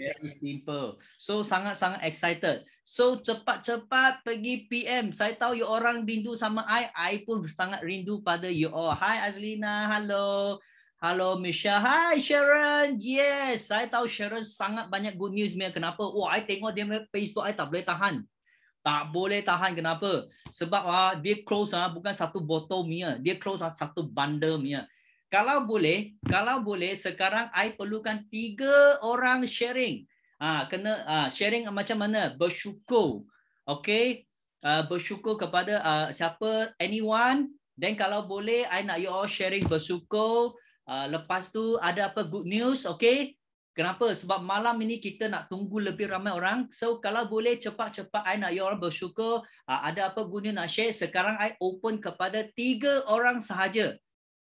Very simple. So sangat-sangat excited. So cepat-cepat pergi PM. Saya tahu you orang rindu sama I. I pun sangat rindu pada you all. Hi Azlina, hello. Hello Misha. Hi Sharon. Yes, saya tahu Sharon sangat banyak good news. Mia. Kenapa? Wah, oh, I tengok dia Facebook, I tak boleh tahan. Tak boleh tahan kenapa? Sebab ah, dia close ah, bukan satu botol mia, dia close ah, satu bundle mia kalau boleh, kalau boleh sekarang I perlukan tiga orang sharing. Ah ha, kena ha, sharing macam mana? Bersyukur. Okey. Uh, ah, bersyukur kepada uh, siapa anyone then kalau boleh I nak you all sharing bersyukur uh, lepas tu ada apa good news okay kenapa sebab malam ini kita nak tunggu lebih ramai orang so kalau boleh cepat-cepat I nak you all bersyukur uh, ada apa good news nak share sekarang I open kepada tiga orang sahaja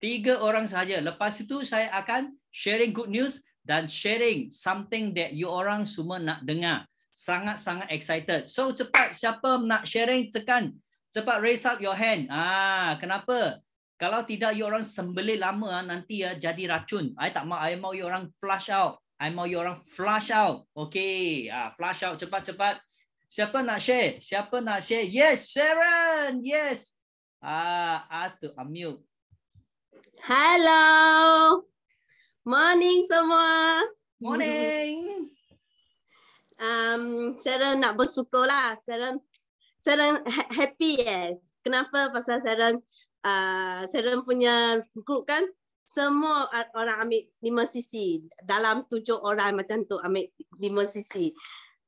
tiga orang saja. Lepas itu saya akan sharing good news dan sharing something that you orang semua nak dengar. Sangat-sangat excited. So cepat siapa nak sharing tekan. Cepat raise up your hand. Ah, kenapa? Kalau tidak you orang sembelih lama ah, nanti ya jadi racun. Saya tak mau saya mau you orang flush out. I mau you orang flush out. Okay. Ah, flush out cepat-cepat. Siapa nak share? Siapa nak share? Yes, Sharon. Yes. Ah, ask to unmute. Hello. Morning semua. Morning. Um, Sharon nak bersuka lah. Sharon, Sharon ha, happy eh. Kenapa? Pasal Sharon, uh, Sharon punya group kan? Semua orang ambil lima sisi. Dalam tujuh orang macam tu ambil lima sisi.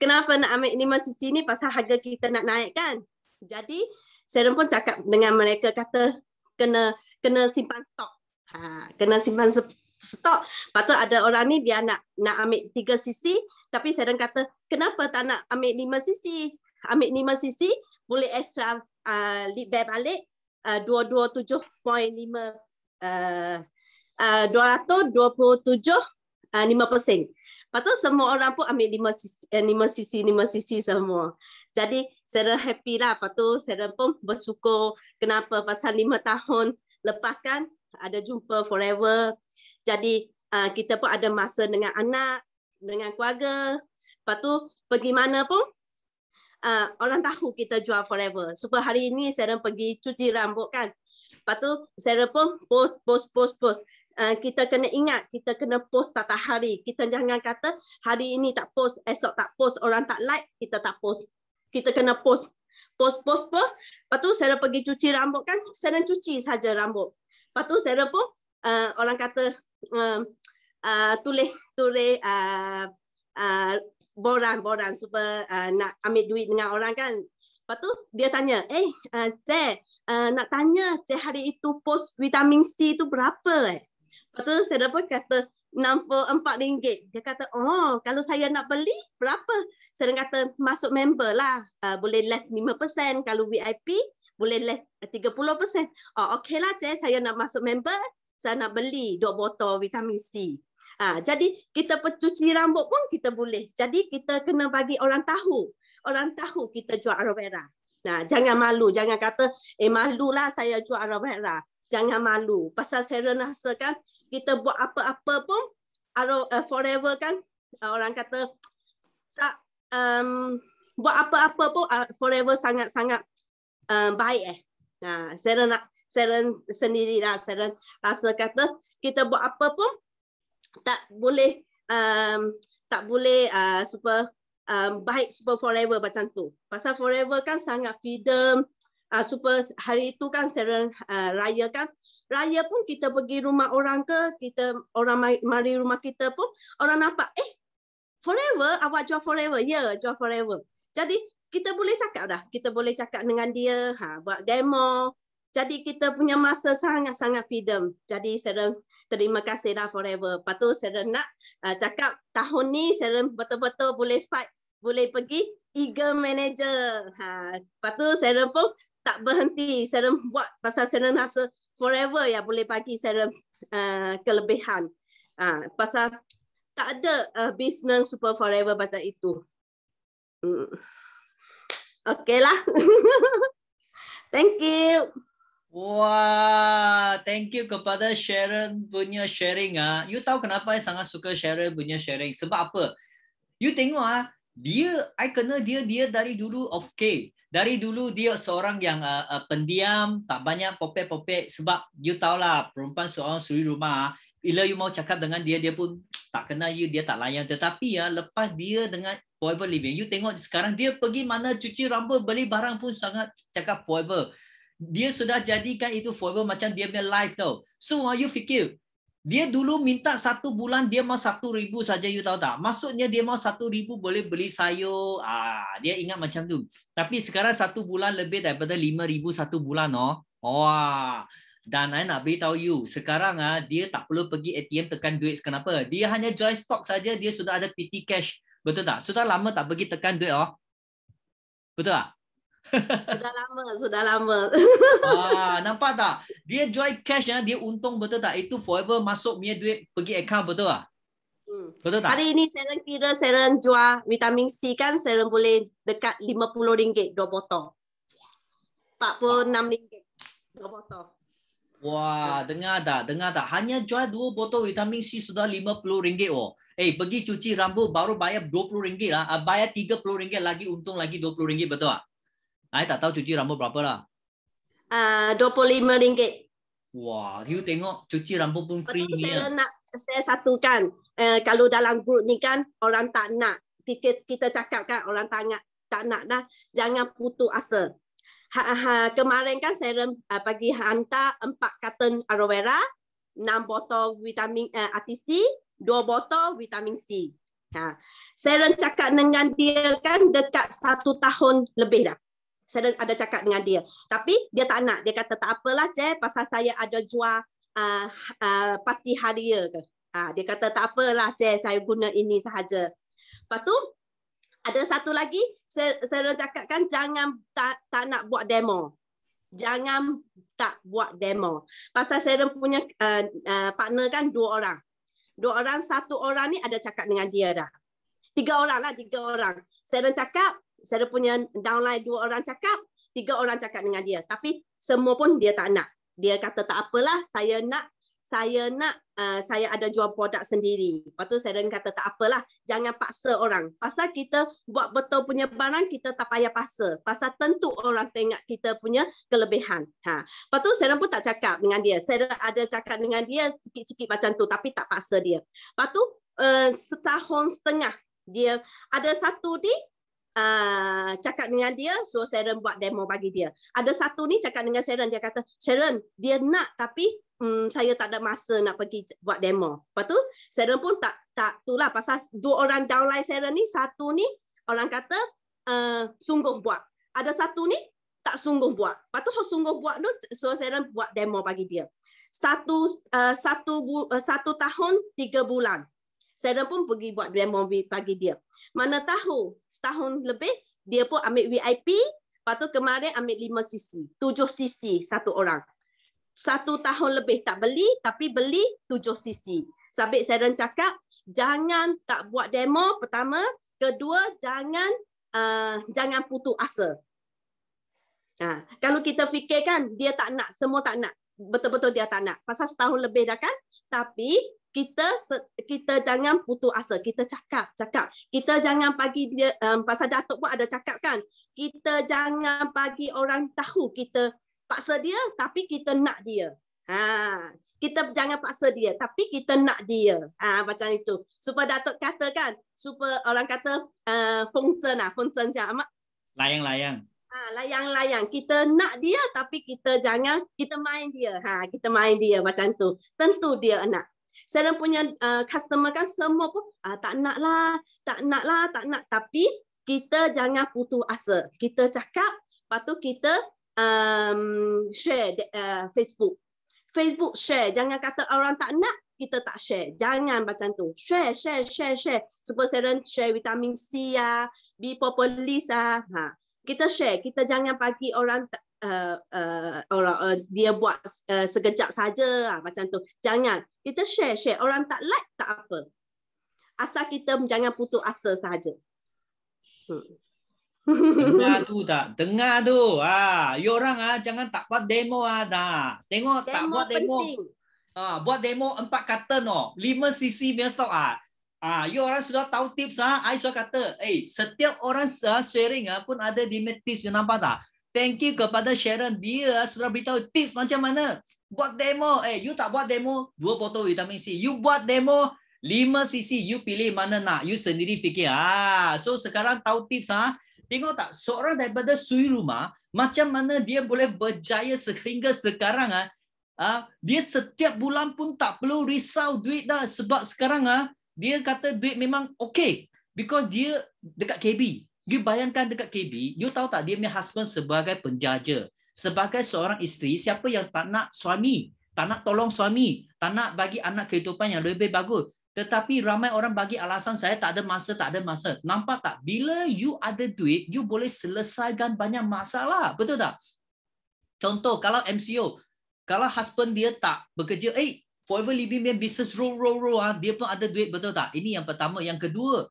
Kenapa nak ambil lima sisi ni? Pasal harga kita nak naik kan? Jadi, Sharon pun cakap dengan mereka kata kena kena simpan stok. Ha, kena simpan stok. Patut ada orang ni dia nak nak ambil tiga sisi, tapi saya dan kata kenapa tak nak ambil lima sisi Ambil 5 cc boleh extra uh, lead bag balik uh, 227.5 uh, uh, 227 uh, 5%. Patut semua orang pun ambil 5 cc lima sisi, eh, lima sisi semua. Jadi saya happy lah. Lepas tu saya pun bersyukur kenapa pasal lima tahun lepas kan ada jumpa forever. Jadi uh, kita pun ada masa dengan anak, dengan keluarga. Lepas tu pergi mana pun uh, orang tahu kita jual forever. Super hari ini saya pergi cuci rambut kan. Lepas tu saya pun post post post post. Uh, kita kena ingat kita kena post tata hari. Kita jangan kata hari ini tak post, esok tak post, orang tak like, kita tak post. Kita kena post post post post lepas tu Sarah pergi cuci rambut kan saya Sarah cuci saja rambut lepas tu Sarah pun uh, orang kata uh, uh, tulis tulis uh, uh, boran boran super uh, nak ambil duit dengan orang kan lepas tu dia tanya eh uh, cik uh, nak tanya c hari itu post vitamin C itu berapa eh lepas tu Sarah pun kata nampak empat ringgit. Dia kata, oh kalau saya nak beli, berapa? Saya kata, masuk member lah. Uh, boleh less 5%. Kalau VIP, boleh less 30%. Oh, okay lah, cik. saya nak masuk member. Saya nak beli dua botol vitamin C. Ha, jadi kita pecuci rambut pun kita boleh. Jadi kita kena bagi orang tahu. Orang tahu kita jual aloe vera. Nah, jangan malu. Jangan kata, eh malulah saya jual aloe vera. Jangan malu. Pasal saya rasa kan kita buat apa-apa pun arrow uh, eh, forever kan uh, orang kata tak um, buat apa-apa pun uh, forever sangat-sangat uh, baik eh nah saya nak saya sendiri lah saya rasa kata kita buat apa pun tak boleh um, tak boleh uh, super um, baik super forever macam tu pasal forever kan sangat freedom uh, super hari tu kan saya uh, raya kan raya pun kita pergi rumah orang ke, kita orang mari rumah kita pun, orang nampak, eh, forever, awak jual forever. Ya, yeah, jual forever. Jadi, kita boleh cakap dah. Kita boleh cakap dengan dia, ha, buat demo. Jadi, kita punya masa sangat-sangat freedom. Jadi, saya terima kasih dah forever. Lepas tu, saya nak uh, cakap tahun ni, saya betul-betul boleh fight, boleh pergi eagle manager. Ha. Lepas tu, saya pun tak berhenti. Saya buat pasal saya rasa forever yang boleh bagi saya uh, kelebihan. Uh, pasal tak ada uh, business super forever pasal itu. Hmm. Okay lah. thank you. Wah, thank you kepada Sharon punya sharing ah. You tahu kenapa saya sangat suka Sharon punya sharing? Sebab apa? You tengok ah, dia, I kenal dia dia dari dulu okay dari dulu dia seorang yang uh, uh, pendiam, tak banyak popet popek sebab you tahu lah perempuan seorang suri rumah, bila you mau cakap dengan dia, dia pun tak kenal you, dia tak layan. Tetapi ya, uh, lepas dia dengan forever living, you tengok sekarang dia pergi mana cuci rambut, beli barang pun sangat cakap forever. Dia sudah jadikan itu forever macam dia punya life tau. So, uh, you fikir, dia dulu minta satu bulan dia mau satu ribu saja, you tahu tak? Maksudnya dia mau satu ribu boleh beli sayur. Ah, dia ingat macam tu. Tapi sekarang satu bulan lebih daripada lima ribu satu bulan, oh. Wah. Dan saya nak beritahu you, sekarang ah dia tak perlu pergi ATM tekan duit. Kenapa? Dia hanya joy stock saja, dia sudah ada PT cash. Betul tak? Sudah lama tak pergi tekan duit, oh. Betul tak? sudah lama, sudah lama. ah, nampak tak? Dia jual cash, ya, dia untung betul tak? Itu forever masuk punya duit pergi account betul tak? Hmm. Betul tak? Hari ini saya kira saya jual vitamin C kan, saya boleh dekat RM50 dua botol. RM46 dua botol. Wah, hmm. dengar tak? Dengar tak? Hanya jual dua botol vitamin C sudah RM50 oh. Eh, pergi cuci rambut baru bayar RM20 lah. Ah, bayar RM30 lagi untung lagi RM20 betul tak? Saya tak tahu cuci rambut berapa lah. Ah, uh, RM25. Wah, you tengok cuci rambut pun free Betul, ni. Saya lah. nak saya satukan. Uh, kalau dalam grup ni kan, orang tak nak. Kita, kita cakap kan, orang tak nak. Tak nak dah. Jangan putus asa. Ha, ha, kemarin kan saya uh, bagi hantar empat katun aloe vera, enam botol vitamin uh, eh, ATC, dua botol vitamin C. Ha. Saya cakap dengan dia kan dekat satu tahun lebih dah saya ada cakap dengan dia. Tapi dia tak nak. Dia kata tak apalah je pasal saya ada jual uh, ah, uh, ah, parti haria ke. Uh, dia kata tak apalah je saya guna ini sahaja. Lepas tu ada satu lagi saya, saya cakap kan jangan tak, tak nak buat demo. Jangan tak buat demo. Pasal saya punya uh, uh, partner kan dua orang. Dua orang, satu orang ni ada cakap dengan dia dah. Tiga orang lah, tiga orang. Saya cakap saya punya downline dua orang cakap, tiga orang cakap dengan dia. Tapi semua pun dia tak nak. Dia kata tak apalah, saya nak saya nak uh, saya ada jual produk sendiri. Lepas tu saya kata tak apalah, jangan paksa orang. Pasal kita buat betul punya barang, kita tak payah paksa. Pasal tentu orang tengok kita punya kelebihan. Ha. Lepas tu saya pun tak cakap dengan dia. Saya ada cakap dengan dia sikit-sikit macam tu, tapi tak paksa dia. Lepas tu uh, setahun setengah, dia ada satu di uh, cakap dengan dia, so Sharon buat demo bagi dia. Ada satu ni cakap dengan Sharon, dia kata, Sharon, dia nak tapi um, saya tak ada masa nak pergi buat demo. Lepas tu, Sharon pun tak, tak tu lah, pasal dua orang downline Sharon ni, satu ni orang kata, uh, sungguh buat. Ada satu ni, tak sungguh buat. Lepas tu, sungguh buat tu, so Sharon buat demo bagi dia. Satu, uh, satu, uh, satu tahun, tiga bulan. Saya pun pergi buat demo movie pagi dia. Mana tahu setahun lebih dia pun ambil VIP. Lepas tu kemarin ambil 5 sisi, 7 sisi satu orang. Satu tahun lebih tak beli tapi beli 7 sisi. Sampai saya cakap jangan tak buat demo pertama. Kedua jangan uh, jangan putu asa. Ha. kalau kita fikirkan dia tak nak, semua tak nak. Betul-betul dia tak nak. Pasal setahun lebih dah kan. Tapi kita kita jangan putus asa kita cakap cakap kita jangan bagi dia um, pasal datuk pun ada cakap kan kita jangan bagi orang tahu kita paksa dia tapi kita nak dia ha kita jangan paksa dia tapi kita nak dia ha macam itu super datuk kata kan super orang kata uh, fungsen ah fungsen macam layang-layang ha layang-layang kita nak dia tapi kita jangan kita main dia ha kita main dia macam tu tentu dia nak saya punya uh, customer kan semua pun uh, tak nak lah, tak nak lah, tak nak. Tapi kita jangan putus asa. Kita cakap, lepas tu kita um, share uh, Facebook. Facebook share. Jangan kata orang tak nak, kita tak share. Jangan macam tu. Share, share, share, share. Supaya Serum share vitamin C ya, B Populis ya. Ah. Ha. Kita share. Kita jangan bagi orang tak, uh, uh, orang uh, dia buat uh, sekejap saja uh, macam tu. Jangan kita share share orang tak like tak apa. Asal kita jangan putus asa saja. Hmm. Dengar tu tak? Dengar tu. Ha, you orang ah jangan tak buat demo ah dah. Tengok demo tak buat demo. Ha, buat demo empat kata no. Oh. Lima CC punya stock ah. Ah, you orang sudah tahu tips ah. I sudah kata, eh, hey, setiap orang sharing pun ada limit tips. You nampak tak? Thank you kepada Sharon. Dia sudah beritahu tips macam mana. Buat demo. Eh, you tak buat demo, dua botol vitamin C. You buat demo, lima cc. You pilih mana nak. You sendiri fikir. Ah, so, sekarang tahu tips. ha? Tengok tak? Seorang daripada sui rumah, macam mana dia boleh berjaya sehingga sekarang. ah ha? Dia setiap bulan pun tak perlu risau duit dah. Sebab sekarang ah ha? dia kata duit memang okay. Because dia dekat KB. You bayangkan dekat KB, you tahu tak dia punya husband sebagai penjaja. Sebagai seorang isteri, siapa yang tak nak suami? Tak nak tolong suami? Tak nak bagi anak kehidupan yang lebih bagus? Tetapi ramai orang bagi alasan saya tak ada masa, tak ada masa. Nampak tak? Bila you ada duit, you boleh selesaikan banyak masalah. Betul tak? Contoh, kalau MCO, kalau husband dia tak bekerja, eh, forever living man, business, roll, roll, roll, ah, dia pun ada duit, betul tak? Ini yang pertama. Yang kedua,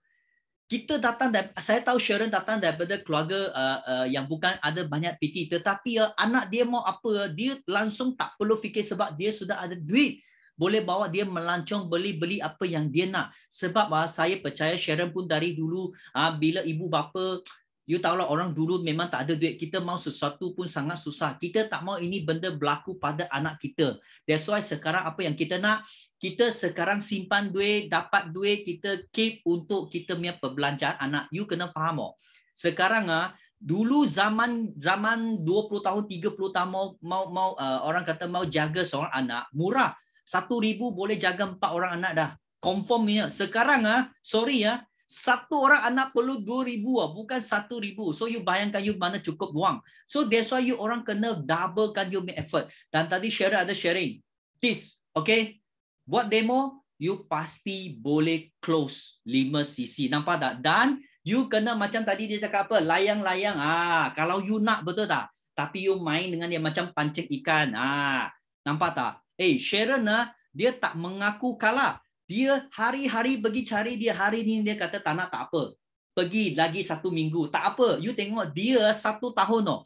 kita datang dari, saya tahu Sharon datang daripada keluarga uh, uh, yang bukan ada banyak PT tetapi uh, anak dia mau apa dia langsung tak perlu fikir sebab dia sudah ada duit boleh bawa dia melancong beli-beli apa yang dia nak sebab uh, saya percaya Sharon pun dari dulu uh, bila ibu bapa You tahu lah orang dulu memang tak ada duit. Kita mau sesuatu pun sangat susah. Kita tak mau ini benda berlaku pada anak kita. That's why sekarang apa yang kita nak, kita sekarang simpan duit, dapat duit, kita keep untuk kita punya perbelanjaan anak. You kena faham. Oh. Sekarang, ah, dulu zaman zaman 20 tahun, 30 tahun, mau, mau, mau uh, orang kata mau jaga seorang anak, murah. Satu ribu boleh jaga empat orang anak dah. Confirm ya. Sekarang, ah, sorry ya, satu orang anak perlu dua ribu, ah, bukan satu ribu. So, you bayangkan you mana cukup wang. So, that's why you orang kena doublekan you make effort. Dan tadi Sheryl ada sharing. This, okay? buat demo, you pasti boleh close 5 cc. Nampak tak? Dan you kena macam tadi dia cakap apa? Layang-layang. Ah, kalau you nak betul tak? Tapi you main dengan dia macam pancing ikan. Ah, nampak tak? Eh, hey, Sharon ah, dia tak mengaku kalah. Dia hari-hari pergi cari dia. Hari ni dia kata tak nak tak apa. Pergi lagi satu minggu. Tak apa. You tengok dia satu tahun. Oh.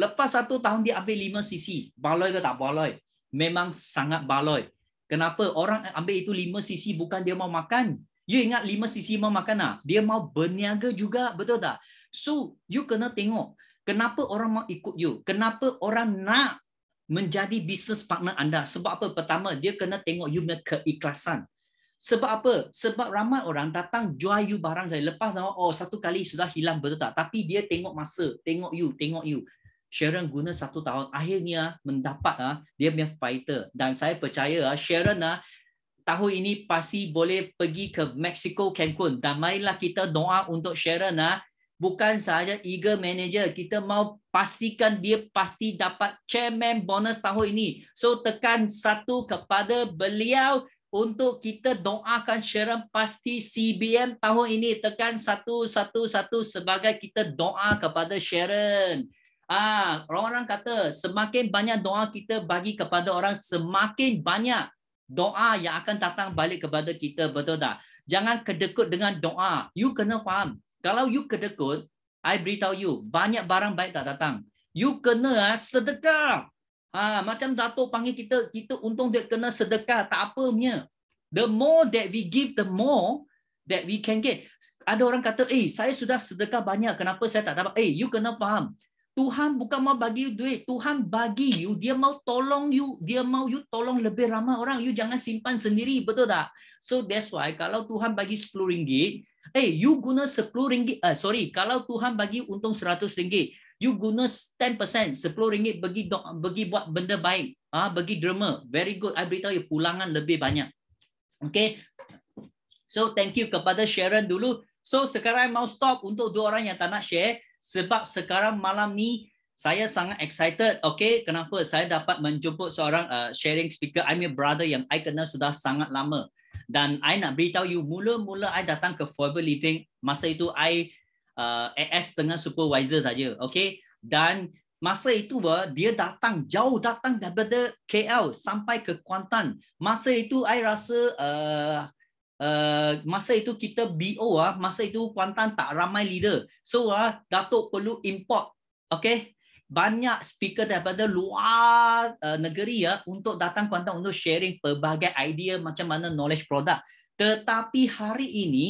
Lepas satu tahun dia ambil lima cc. Baloi ke tak baloi? Memang sangat baloi. Kenapa orang ambil itu lima sisi bukan dia mau makan? You ingat lima sisi mau makan ah? Dia mau berniaga juga, betul tak? So, you kena tengok kenapa orang mau ikut you? Kenapa orang nak menjadi business partner anda? Sebab apa? Pertama, dia kena tengok you punya keikhlasan. Sebab apa? Sebab ramai orang datang jual you barang saya. Lepas tahu, oh satu kali sudah hilang betul tak? Tapi dia tengok masa, tengok you, tengok you. Sharon guna satu tahun akhirnya mendapat ah dia punya fighter dan saya percaya ah Sharon ah tahun ini pasti boleh pergi ke Mexico Cancun dan marilah kita doa untuk Sharon ah bukan sahaja eager manager kita mau pastikan dia pasti dapat chairman bonus tahun ini so tekan satu kepada beliau untuk kita doakan Sharon pasti CBM tahun ini tekan satu satu satu sebagai kita doa kepada Sharon. Ah, orang-orang kata semakin banyak doa kita bagi kepada orang, semakin banyak doa yang akan datang balik kepada kita, betul tak? Jangan kedekut dengan doa. You kena faham. Kalau you kedekut, I beritahu you, banyak barang baik tak datang. You kena ah, sedekah. Ah macam Dato' panggil kita, kita untung dia kena sedekah. Tak apa punya. The more that we give, the more that we can get. Ada orang kata, eh, saya sudah sedekah banyak. Kenapa saya tak dapat? Eh, you kena faham. Tuhan bukan mau bagi you duit. Tuhan bagi you. Dia mau tolong you. Dia mau you tolong lebih ramai orang. You jangan simpan sendiri. Betul tak? So that's why kalau Tuhan bagi RM10, eh, you guna RM10. Uh, eh, sorry. Kalau Tuhan bagi untung RM100, you guna 10%. RM10 bagi, bagi buat benda baik. ah uh, bagi derma. Very good. I beritahu you pulangan lebih banyak. Okay. So thank you kepada Sharon dulu. So sekarang I mau stop untuk dua orang yang tak nak share sebab sekarang malam ni saya sangat excited. Okay, kenapa saya dapat menjemput seorang uh, sharing speaker? I'm your brother yang I kenal sudah sangat lama. Dan I nak beritahu you, mula-mula I datang ke Forever Living, masa itu I uh, AS dengan supervisor saja. Okay, dan masa itu uh, dia datang, jauh datang daripada KL sampai ke Kuantan. Masa itu I rasa uh, uh, masa itu kita BO ah, masa itu Kuantan tak ramai leader. So ah, Datuk perlu import okey banyak speaker daripada luar uh, negeri ya untuk datang Kuantan untuk sharing pelbagai idea macam mana knowledge product. Tetapi hari ini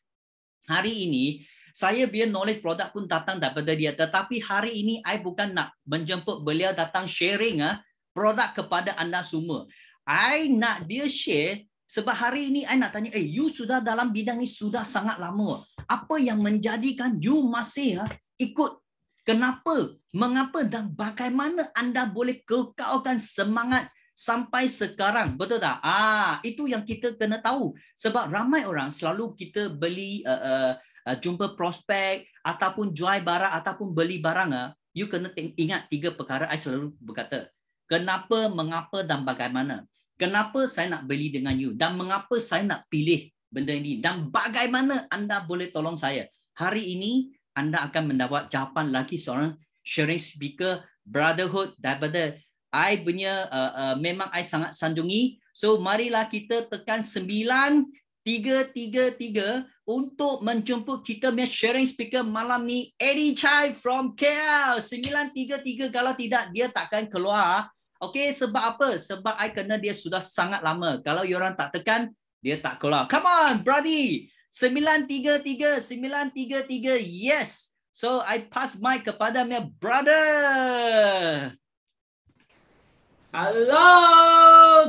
hari ini saya biar knowledge product pun datang daripada dia tetapi hari ini saya bukan nak menjemput beliau datang sharing ah produk kepada anda semua. Saya nak dia share sebab hari ini saya nak tanya, eh, you sudah dalam bidang ini sudah sangat lama. Apa yang menjadikan you masih ha, ikut? Kenapa? Mengapa dan bagaimana anda boleh kekalkan semangat sampai sekarang? Betul tak? Ah, itu yang kita kena tahu. Sebab ramai orang selalu kita beli uh, uh, jumpa prospek ataupun jual barang ataupun beli barang ah, you kena ingat tiga perkara Saya selalu berkata. Kenapa, mengapa dan bagaimana? kenapa saya nak beli dengan you dan mengapa saya nak pilih benda ini dan bagaimana anda boleh tolong saya. Hari ini anda akan mendapat jawapan lagi seorang sharing speaker brotherhood daripada I punya uh, uh, memang I sangat sanjungi. So marilah kita tekan 9333 untuk menjemput kita punya sharing speaker malam ni Eddie Chai from KL. 933 kalau tidak dia takkan keluar. Okay, sebab apa? Sebab I kena dia sudah sangat lama. Kalau you orang tak tekan, dia tak keluar. Come on, brody. 933, 933. Yes. So, I pass mic kepada my brother. Hello,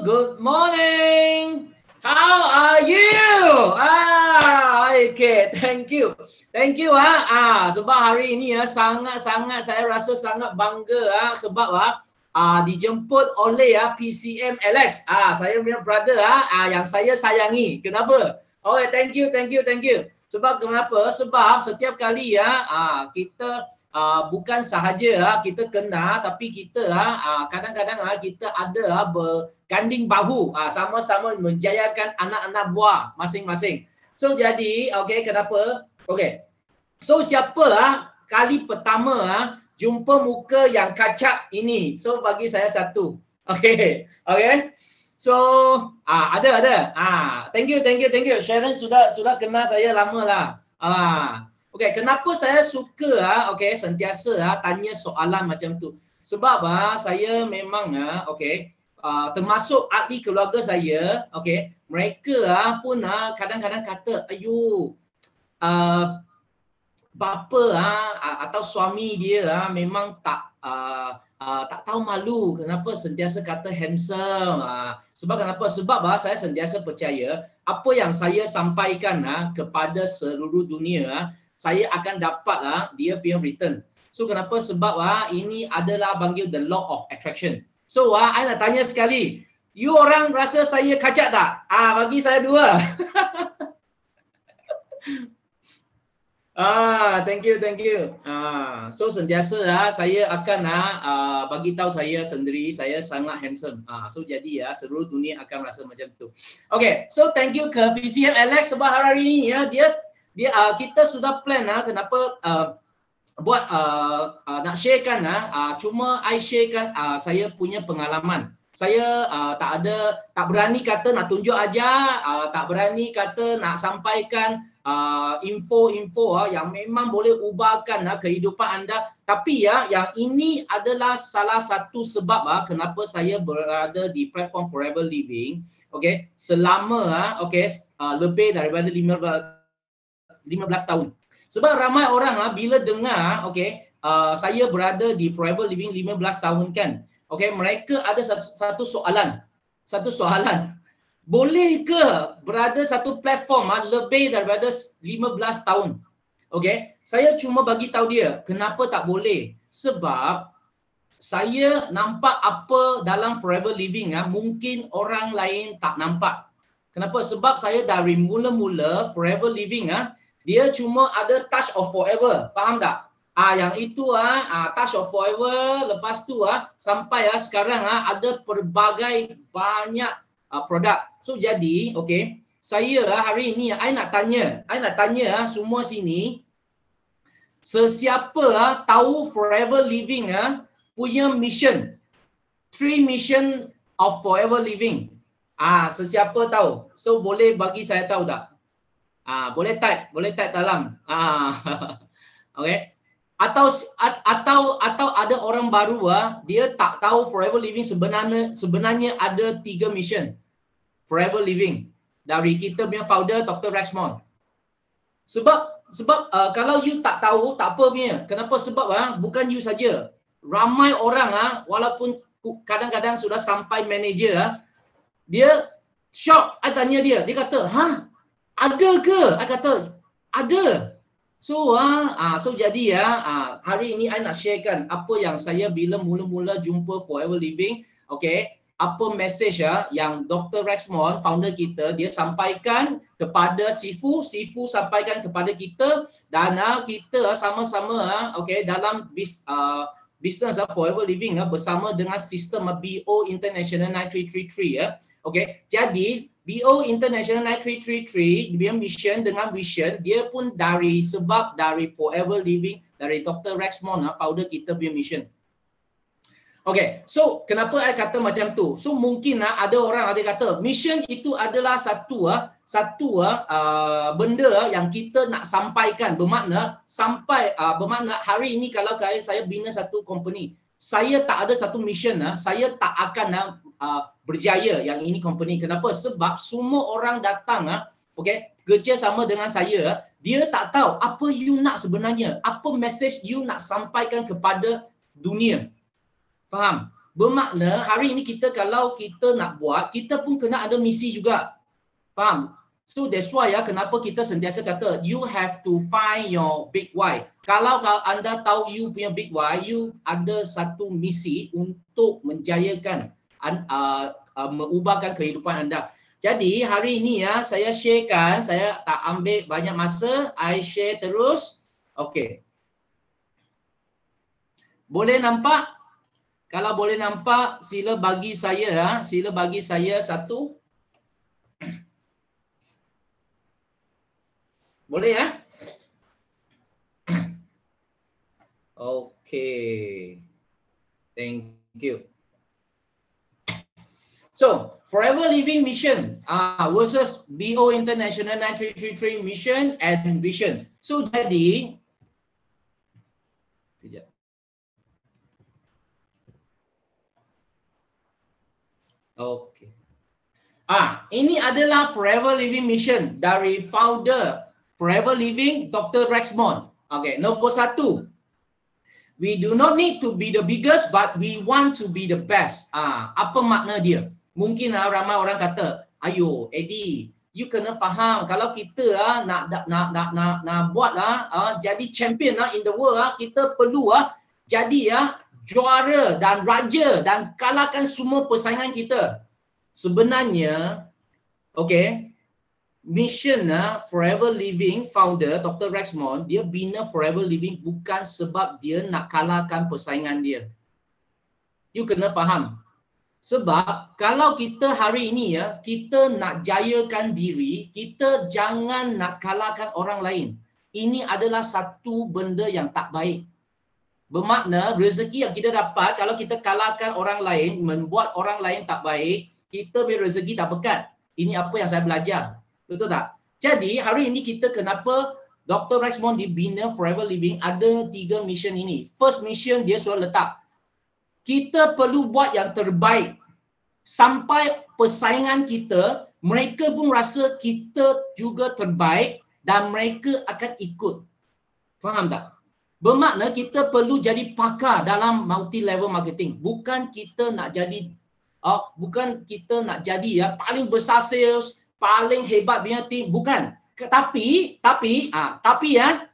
good morning. How are you? Ah, okay, thank you. Thank you ah. ah sebab hari ini ya ah, sangat-sangat saya rasa sangat bangga ah sebab ah, uh, dijemput oleh ya uh, PCM Alex. Ah uh, saya punya brother ah uh, yang saya sayangi. Kenapa? Oh thank you thank you thank you. Sebab kenapa? Sebab setiap kali ya uh, kita uh, bukan sahaja uh, kita kena tapi kita uh, kadang-kadang uh, kita ada uh, berganding bahu uh, sama-sama menjayakan anak-anak buah masing-masing. So jadi okay kenapa? Okay. So siapa uh, kali pertama uh, jumpa muka yang kacak ini. So bagi saya satu. Okay. Okay. So ah ada ada. Ah thank you thank you thank you. Sharon sudah sudah kenal saya lama lah. Ah okay. Kenapa saya suka ah okay sentiasa ah tanya soalan macam tu. Sebab ah saya memang ah okay Uh, termasuk ahli keluarga saya, okay, mereka ah, pun ah, kadang-kadang kata, ayuh, ah, bapa ha, atau suami dia ha, memang tak uh, Uh, tak tahu malu kenapa sentiasa kata handsome uh, sebab kenapa sebab uh, saya sentiasa percaya apa yang saya sampaikan uh, kepada seluruh dunia uh, saya akan dapat uh, dia punya return so kenapa sebab uh, ini adalah panggil the law of attraction so uh, saya nak tanya sekali you orang rasa saya kacak tak ah uh, bagi saya dua Ah, thank you, thank you. Ah, so sentiasa ah, saya akan ah, ah bagi tahu saya sendiri saya sangat handsome. Ah, so jadi ya ah, seluruh dunia akan rasa macam tu. Okay, so thank you ke PCM Alex sebab hari ini ya dia dia ah, kita sudah plan ah kenapa ah, buat ah, ah, nak sharekan ah, ah cuma I sharekan ah, saya punya pengalaman. Saya uh, tak ada tak berani kata nak tunjuk aja, uh, ah, tak berani kata nak sampaikan uh, info-info uh, yang memang boleh ubahkan uh, ah, kehidupan anda. Tapi ya, uh, yang ini adalah salah satu sebab uh, kenapa saya berada di platform Forever Living. Okay, selama uh, okay uh, lebih daripada 15, 15 tahun. Sebab ramai orang uh, bila dengar okay uh, saya berada di Forever Living 15 tahun kan. Okay, mereka ada satu, satu soalan. Satu soalan boleh ke berada satu platform ha, lebih daripada 15 tahun? Okay, saya cuma bagi tahu dia kenapa tak boleh. Sebab saya nampak apa dalam Forever Living ya, ha, mungkin orang lain tak nampak. Kenapa? Sebab saya dari mula-mula Forever Living ya, ha, dia cuma ada touch of forever. Faham tak? Ah ha, yang itu ah ha, ha, touch of forever lepas tu ah ha, sampai ah ha, sekarang ah ha, ada pelbagai banyak uh, produk. So jadi, okay, saya ah, hari ini, saya nak tanya, saya nak tanya ah, semua sini, sesiapa tahu Forever Living uh, punya mission, three mission of Forever Living. Ah, sesiapa tahu. So boleh bagi saya tahu tak? Ah, boleh type, boleh type dalam. Ah. okay atau atau atau ada orang baru ah dia tak tahu forever living sebenarnya sebenarnya ada tiga mission forever living dari kita punya founder Dr. Rexmon. Sebab sebab uh, kalau you tak tahu tak apa punya. Kenapa sebab ah bukan you saja. Ramai orang ah walaupun kadang-kadang sudah sampai manager ah dia shock I tanya dia. Dia kata, "Ha? Ada ke?" Saya kata, "Ada." So ah uh, uh, so jadi ya uh, hari ini saya nak sharekan apa yang saya bila mula-mula jumpa Forever Living okay apa message ya uh, yang Dr Rexmon founder kita dia sampaikan kepada Sifu Sifu sampaikan kepada kita dan uh, kita sama-sama uh, okay dalam bis, uh, business uh, Forever Living uh, bersama dengan sistem BO International 9333 ya uh, okay jadi BO International 9333 dia mission dengan vision dia pun dari sebab dari forever living dari Dr. Rex Mona ah, founder kita punya mission. Okay, so kenapa saya kata macam tu? So mungkin lah ada orang ada kata mission itu adalah satu ah, satu ah, ah, benda yang kita nak sampaikan bermakna sampai ah, bermakna hari ini kalau saya saya bina satu company saya tak ada satu mission ah, saya tak akan ah, ah berjaya yang ini company kenapa sebab semua orang datang ah okey kerja sama dengan saya dia tak tahu apa you nak sebenarnya apa message you nak sampaikan kepada dunia faham bermakna hari ini kita kalau kita nak buat kita pun kena ada misi juga faham So that's why ya kenapa kita sentiasa kata you have to find your big why. Kalau anda tahu you punya big why, you ada satu misi untuk menjayakan uh, uh, mengubahkan kehidupan anda. Jadi hari ini ya saya sharekan, saya tak ambil banyak masa, I share terus. Okey. Boleh nampak? Kalau boleh nampak, sila bagi saya ya, sila bagi saya satu. Boleh ya? Okey. Thank you. So Forever Living Mission uh, versus BO International 9333 Mission and Vision. So jadi, sekejap. Okay. Ah, ini adalah Forever Living Mission dari founder Forever Living, Dr. Rexmond. Okay, nombor satu. We do not need to be the biggest, but we want to be the best. Ah, apa makna dia? mungkin ah, ramai orang kata, ayo Eddie, you kena faham kalau kita ah, nak, nak, nak nak nak nak buat ah, ah jadi champion ah, in the world ah, kita perlu ah, jadi ah, juara dan raja dan kalahkan semua persaingan kita. Sebenarnya, okay, mission ah, Forever Living founder Dr. Rex dia bina Forever Living bukan sebab dia nak kalahkan persaingan dia. You kena faham. Sebab kalau kita hari ini ya, kita nak jayakan diri, kita jangan nak kalahkan orang lain. Ini adalah satu benda yang tak baik. Bermakna rezeki yang kita dapat kalau kita kalahkan orang lain, membuat orang lain tak baik, kita punya rezeki tak pekat. Ini apa yang saya belajar. Betul tak? Jadi hari ini kita kenapa Dr. Rexmond dibina Forever Living ada tiga mission ini. First mission dia suruh letak kita perlu buat yang terbaik sampai persaingan kita mereka pun rasa kita juga terbaik dan mereka akan ikut faham tak bermakna kita perlu jadi pakar dalam multi level marketing bukan kita nak jadi oh, bukan kita nak jadi ya paling besar sales paling hebat punya team bukan tapi tapi ah tapi ya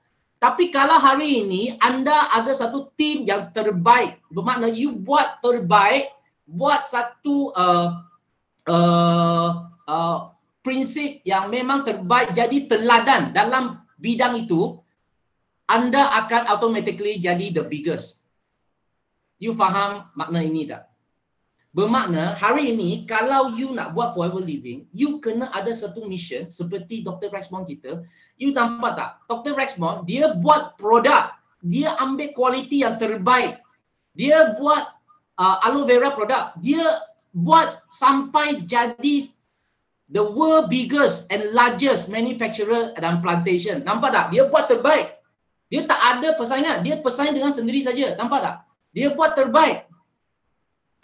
tapi kalau hari ini anda ada satu tim yang terbaik, bermakna you buat terbaik, buat satu uh, uh, uh, prinsip yang memang terbaik, jadi teladan dalam bidang itu, anda akan automatically jadi the biggest. You faham makna ini tak? Bermakna hari ini kalau you nak buat forever living, you kena ada satu mission seperti Dr. Rexmon kita. You nampak tak? Dr. Rexmon dia buat produk, dia ambil kualiti yang terbaik. Dia buat uh, aloe vera produk, dia buat sampai jadi the world biggest and largest manufacturer dan plantation. Nampak tak? Dia buat terbaik. Dia tak ada persaingan, dia persaing dengan sendiri saja. Nampak tak? Dia buat terbaik.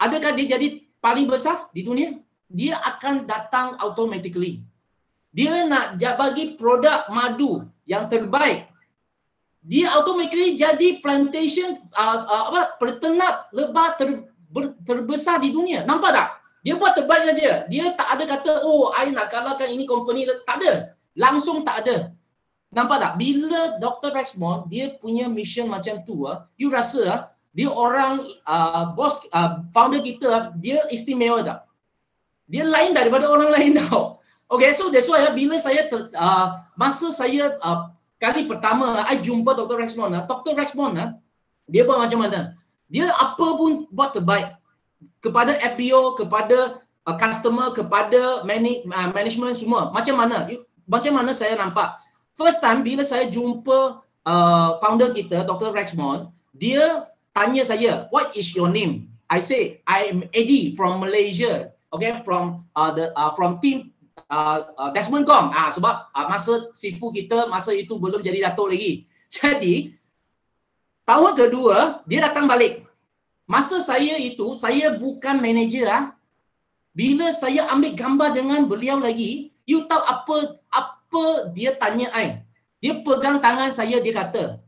Adakah dia jadi paling besar di dunia? Dia akan datang automatically. Dia nak bagi produk madu yang terbaik. Dia automatically jadi plantation uh, uh, apa peternak lebah ter, ber, terbesar di dunia. Nampak tak? Dia buat terbaik saja. Dia tak ada kata, oh, saya nak kalahkan ini company. Tak ada. Langsung tak ada. Nampak tak? Bila Dr. Rexmore, dia punya mission macam tu, ah, you rasa ah, dia orang uh, bos uh, founder kita dia istimewa tak? Dia lain daripada orang lain tau. Okay, so that's why uh, bila saya ter, uh, masa saya uh, kali pertama uh, I jumpa Dr. Rex Mon, uh, Dr. Rex Mon, uh, dia buat macam mana? Dia apa pun buat terbaik kepada FBO, kepada uh, customer, kepada mani, uh, management semua. Macam mana? Macam mana saya nampak? First time bila saya jumpa uh, founder kita Dr. Rex Mon, dia tanya saya, what is your name? I say, I am Eddie from Malaysia. Okay, from uh, the uh, from team uh, uh, Desmond Kong. Ah, sebab uh, masa sifu kita masa itu belum jadi datuk lagi. Jadi tahun kedua dia datang balik. Masa saya itu saya bukan manager ah. Bila saya ambil gambar dengan beliau lagi, you tahu apa apa dia tanya saya. Dia pegang tangan saya dia kata,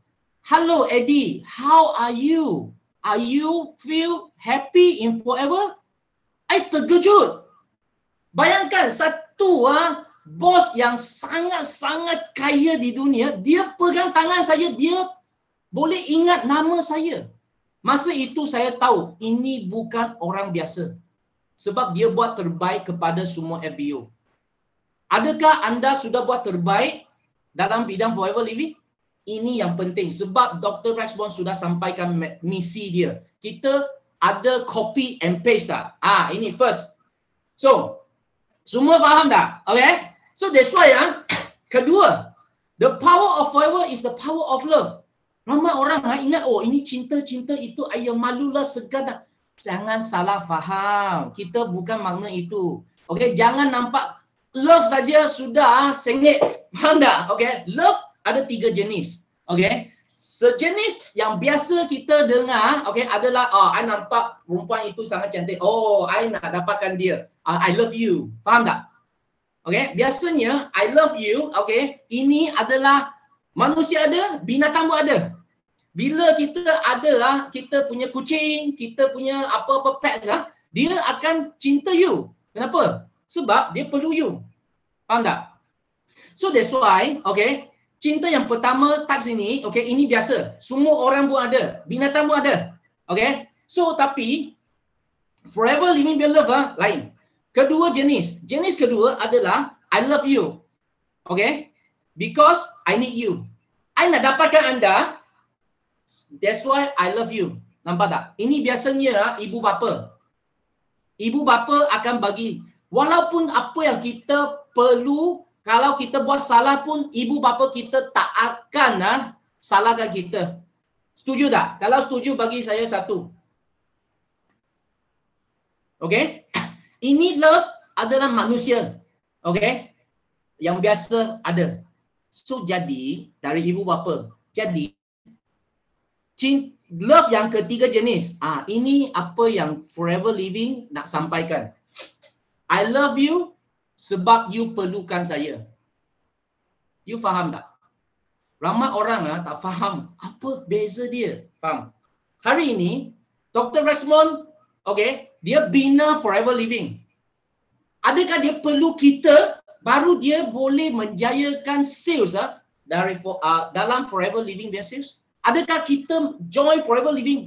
Hello, Eddie. How are you? Are you feel happy in forever? I terkejut. Bayangkan satu ah bos yang sangat-sangat kaya di dunia, dia pegang tangan saya, dia boleh ingat nama saya. Masa itu saya tahu ini bukan orang biasa. Sebab dia buat terbaik kepada semua FBO. Adakah anda sudah buat terbaik dalam bidang forever living? Ini yang penting sebab Dr. Rexbon sudah sampaikan misi dia. Kita ada copy and paste tak? Ah, ini first. So, semua faham tak? Okay? So, that's why yang ah, kedua, the power of forever is the power of love. Ramai orang ha, ingat, oh ini cinta-cinta itu ayam malulah segar dah. Jangan salah faham. Kita bukan makna itu. Okay, jangan nampak love saja sudah ah, sengit. Faham tak? Okay, love ada tiga jenis. Okay. Sejenis yang biasa kita dengar okay, adalah oh, I nampak perempuan itu sangat cantik. Oh, I nak dapatkan dia. Uh, I love you. Faham tak? Okay. Biasanya, I love you. Okay. Ini adalah manusia ada, binatang pun ada. Bila kita adalah kita punya kucing, kita punya apa-apa pets lah, dia akan cinta you. Kenapa? Sebab dia perlu you. Faham tak? So that's why, okay, cinta yang pertama types ini, okay, ini biasa. Semua orang pun ada. Binatang pun ada. Okay. So, tapi forever living with love ah, lain. Kedua jenis. Jenis kedua adalah I love you. Okay. Because I need you. I nak dapatkan anda. That's why I love you. Nampak tak? Ini biasanya ah, ibu bapa. Ibu bapa akan bagi. Walaupun apa yang kita perlu kalau kita buat salah pun ibu bapa kita tak akan lah salahkan kita. Setuju tak? Kalau setuju bagi saya satu. Okay? Ini love adalah manusia. Okay? Yang biasa ada. So jadi dari ibu bapa. Jadi love yang ketiga jenis. Ah ini apa yang forever living nak sampaikan. I love you sebab you perlukan saya. You faham tak? Ramai orang ah tak faham apa beza dia. Faham? Hari ini Dr. Rexmon, okay, dia bina Forever Living. Adakah dia perlu kita baru dia boleh menjayakan sales ah dari for, uh, ah, dalam Forever Living dia sales? Adakah kita join Forever Living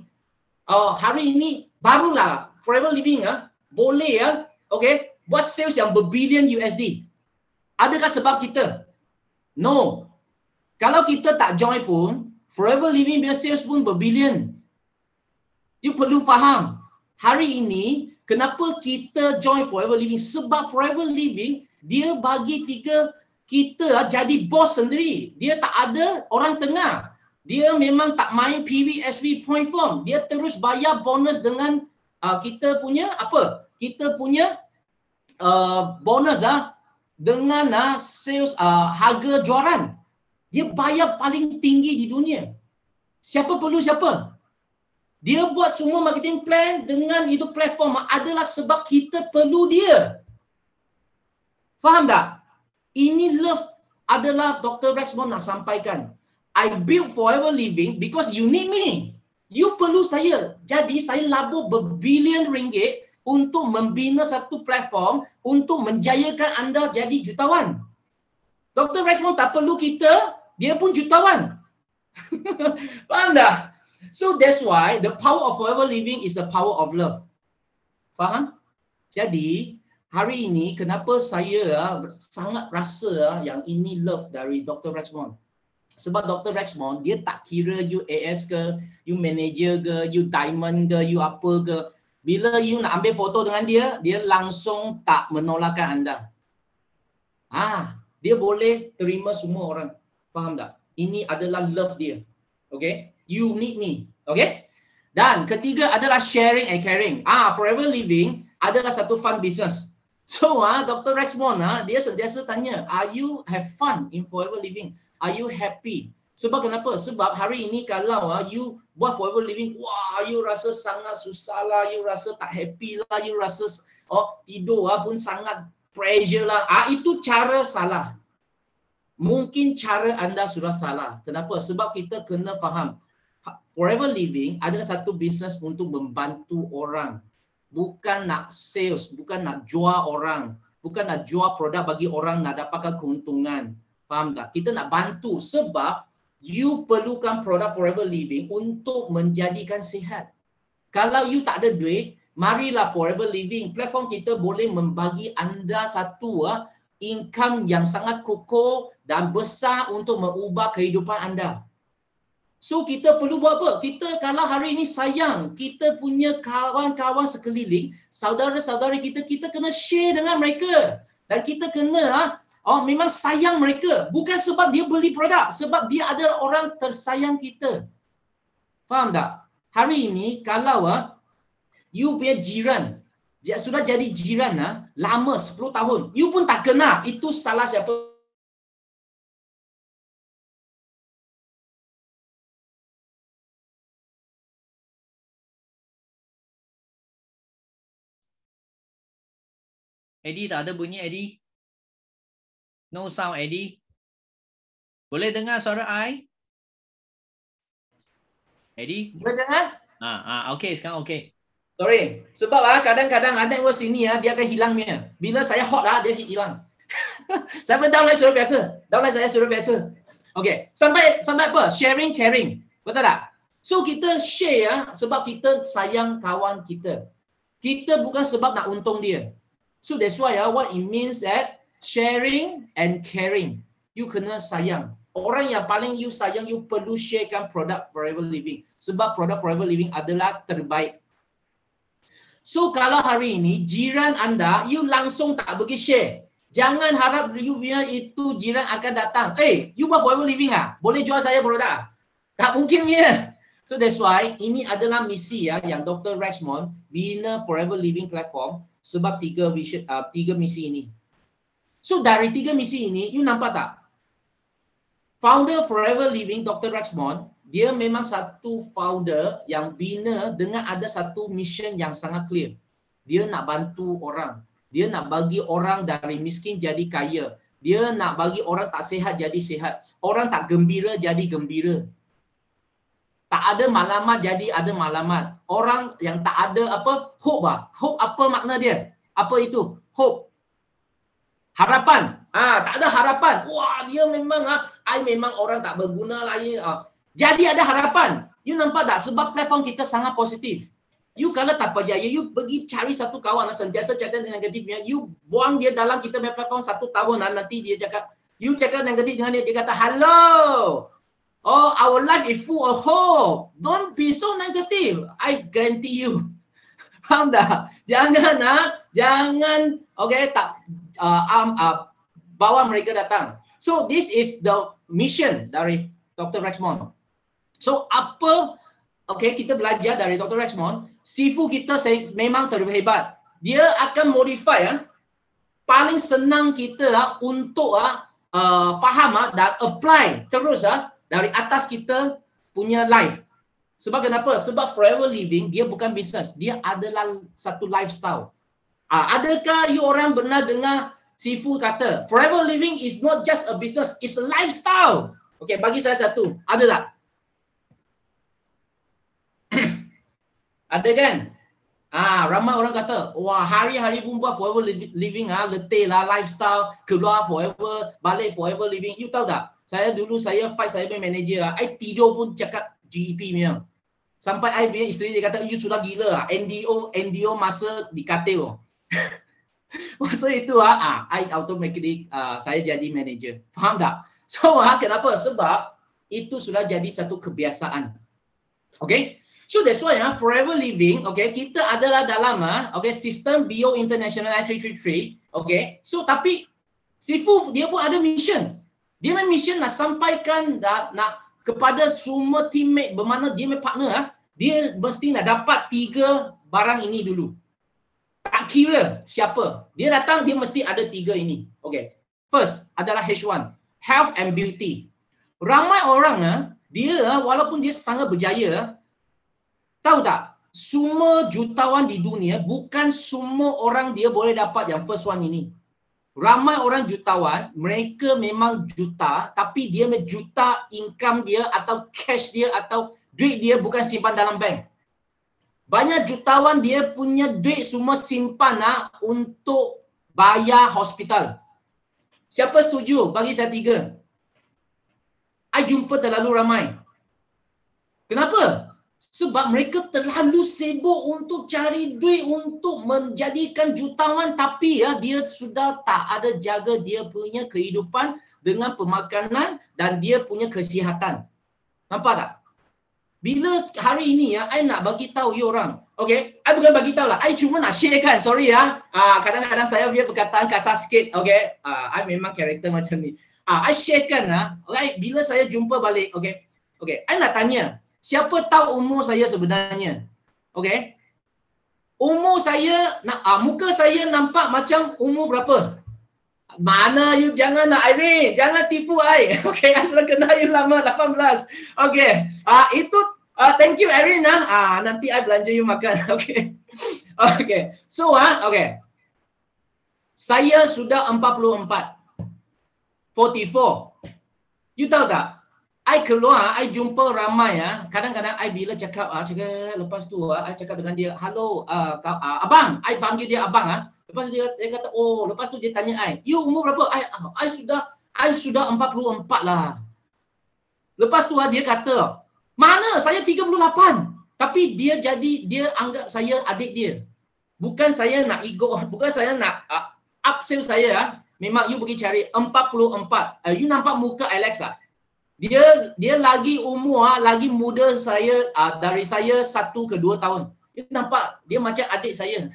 uh, hari ini barulah Forever Living ah boleh ya okay buat sales yang berbilion USD. Adakah sebab kita? No. Kalau kita tak join pun, Forever Living biar sales pun berbilion. You perlu faham. Hari ini, kenapa kita join Forever Living? Sebab Forever Living, dia bagi tiga kita ah, jadi bos sendiri. Dia tak ada orang tengah. Dia memang tak main PVSV point form. Dia terus bayar bonus dengan uh, kita punya apa? Kita punya Uh, bonus ah dengan ah sales ah harga jualan. Dia bayar paling tinggi di dunia. Siapa perlu siapa? Dia buat semua marketing plan dengan itu platform ah, adalah sebab kita perlu dia. Faham tak? Ini love adalah Dr. Rexmore nak sampaikan. I build forever living because you need me. You perlu saya. Jadi saya labur berbilion ringgit untuk membina satu platform untuk menjayakan anda jadi jutawan. Dr. Rashmo tak perlu kita, dia pun jutawan. Faham dah? So that's why the power of forever living is the power of love. Faham? Jadi, hari ini kenapa saya ah, sangat rasa ah, yang ini love dari Dr. Rashmon. Sebab Dr. Rashmon, dia tak kira you AS ke, you manager ke, you diamond ke, you apa ke bila you nak ambil foto dengan dia, dia langsung tak menolakkan anda. Ah, dia boleh terima semua orang. Faham tak? Ini adalah love dia. Okay? You need me. Okay? Dan ketiga adalah sharing and caring. Ah, forever living adalah satu fun business. So ah, Dr. Rex Bond ah, dia sentiasa tanya, are you have fun in forever living? Are you happy? Sebab kenapa? Sebab hari ini kalau uh, you buat forever living, wah, you rasa sangat susah lah, you rasa tak happy lah, you rasa oh tidur lah pun sangat pressure lah. Ah itu cara salah. Mungkin cara anda sudah salah. Kenapa? Sebab kita kena faham ha, forever living adalah satu bisnes untuk membantu orang, bukan nak sales, bukan nak jual orang, bukan nak jual produk bagi orang nak dapatkan keuntungan. Faham tak? Kita nak bantu sebab you perlukan produk Forever Living untuk menjadikan sihat. Kalau you tak ada duit, marilah Forever Living. Platform kita boleh membagi anda satu uh, income yang sangat kukuh dan besar untuk mengubah kehidupan anda. So kita perlu buat apa? Kita kalau hari ini sayang kita punya kawan-kawan sekeliling, saudara saudara kita, kita kena share dengan mereka. Dan kita kena uh, Oh, memang sayang mereka. Bukan sebab dia beli produk. Sebab dia adalah orang tersayang kita. Faham tak? Hari ini, kalau ah, you punya jiran, dia sudah jadi jiran ah, lama, 10 tahun, you pun tak kenal itu salah siapa. Eddie tak ada bunyi Eddie. No sound Eddie. Boleh dengar suara I? Eddie? Boleh dengar? Ah, ah, okay sekarang okay. Sorry. Sebab ah kadang-kadang ada ah, network sini ah dia akan hilang punya. Bila saya hot lah dia hilang. saya pun download suruh biasa. Download saya suruh biasa. Okay. Sampai sampai apa? Sharing caring. Betul tak? So kita share ya sebab kita sayang kawan kita. Kita bukan sebab nak untung dia. So that's why ya what it means that sharing and caring. You kena sayang. Orang yang paling you sayang, you perlu sharekan produk Forever Living. Sebab produk Forever Living adalah terbaik. So kalau hari ini jiran anda, you langsung tak pergi share. Jangan harap you punya itu jiran akan datang. Eh, hey, you buat Forever Living ah? Boleh jual saya produk? Ah? Tak mungkin punya. So that's why ini adalah misi ya yang Dr. Rexmon bina Forever Living Platform sebab tiga vision, uh, tiga misi ini. So dari tiga misi ini, you nampak tak? Founder Forever Living, Dr. Rex dia memang satu founder yang bina dengan ada satu mission yang sangat clear. Dia nak bantu orang. Dia nak bagi orang dari miskin jadi kaya. Dia nak bagi orang tak sehat jadi sehat. Orang tak gembira jadi gembira. Tak ada malamat jadi ada malamat. Orang yang tak ada apa? Hope lah. Hope apa makna dia? Apa itu? Hope harapan. Ha, tak ada harapan. Wah, dia memang ha, I memang orang tak berguna lah. Ha. Jadi ada harapan. You nampak tak? Sebab platform kita sangat positif. You kalau tak berjaya, you pergi cari satu kawan. Lah, sentiasa cakap negatifnya. You buang dia dalam kita punya platform satu tahun. Ha, nanti dia cakap, you cakap negatif dengan dia. Dia kata, hello. Oh, our life is full of hope. Don't be so negative. I guarantee you. Faham tak? Jangan, ha? Jangan, okay, tak uh, um, uh, bawa mereka datang. So this is the mission dari Dr. Rexmon. So apa okay kita belajar dari Dr. Rexmon, sifu kita se- memang terlalu hebat. Dia akan modify ya. Paling senang kita ya, untuk ah uh, faham ya, dan apply terus ya, dari atas kita punya life. Sebab kenapa? Sebab forever living dia bukan bisnes. Dia adalah satu lifestyle. Uh, adakah you orang pernah dengar Sifu kata, forever living is not just a business, it's a lifestyle. Okay, bagi saya satu. Ada tak? ada kan? Ah, ramai orang kata, wah hari-hari pun buat forever living ah, letih lah, lifestyle, keluar forever, balik forever living. You tahu tak? Saya dulu saya fight saya punya manager lah, I tidur pun cakap GEP punya. Sampai I punya isteri dia kata, you sudah gila lah, NDO, NDO masa dikatil. masa itu ah, ah I automatically ah, saya jadi manager. Faham tak? So ah, kenapa? Sebab itu sudah jadi satu kebiasaan. Okay? So that's why ah, forever living, okay, kita adalah dalam ah, okay, sistem BO International 333. Okay? So tapi Sifu dia pun ada mission. Dia punya mission nak sampaikan nak, nak kepada semua teammate bermana dia punya partner ah, dia mesti nak dapat tiga barang ini dulu tak kira siapa. Dia datang, dia mesti ada tiga ini. Okay. First adalah H1. Health and beauty. Ramai orang, ah, dia ah, walaupun dia sangat berjaya, tahu tak? Semua jutawan di dunia, bukan semua orang dia boleh dapat yang first one ini. Ramai orang jutawan, mereka memang juta, tapi dia juta income dia atau cash dia atau duit dia bukan simpan dalam bank. Banyak jutawan dia punya duit semua simpan nak untuk bayar hospital. Siapa setuju? Bagi saya tiga. I jumpa terlalu ramai. Kenapa? Sebab mereka terlalu sibuk untuk cari duit untuk menjadikan jutawan tapi ya dia sudah tak ada jaga dia punya kehidupan dengan pemakanan dan dia punya kesihatan. Nampak tak? Bila hari ini ya, I nak bagi tahu you orang. Okay? I bukan bagi tahu lah. I cuma nak sharekan. Sorry ya. Ah, kadang-kadang saya punya perkataan kasar sikit. Okay? Ah, uh, I memang karakter macam ni. Ah, uh, I sharekan ya. lah. Okay? Bila saya jumpa balik. Okay? Okay. I nak tanya. Siapa tahu umur saya sebenarnya? Okay? Umur saya, nak uh, ah, muka saya nampak macam umur berapa? Mana you jangan nak Irene, jangan tipu I. Okay, asal kenal you lama, 18. Okay, uh, itu Uh, thank you, Erin. Ah, uh, nanti I belanja you makan. Okay. Okay. So, ah, uh, okay. Saya sudah 44. 44. You tahu tak? I keluar, ah, I jumpa ramai ya. Kadang-kadang I bila cakap, ah, cakap lepas tu, ah, I cakap dengan dia, hello, uh, uh, abang, I panggil dia abang ah. Lepas tu dia, dia kata, oh, lepas tu dia tanya I, you umur berapa? I, I sudah, I sudah 44 lah. Lepas tu dia kata, mana saya 38 tapi dia jadi dia anggap saya adik dia. Bukan saya nak ego, bukan saya nak uh, up sale saya ya. Memang you pergi cari 44. Uh, you nampak muka Alex tak? Dia dia lagi umur ah, lagi muda saya uh, dari saya satu ke dua tahun. You nampak dia macam adik saya.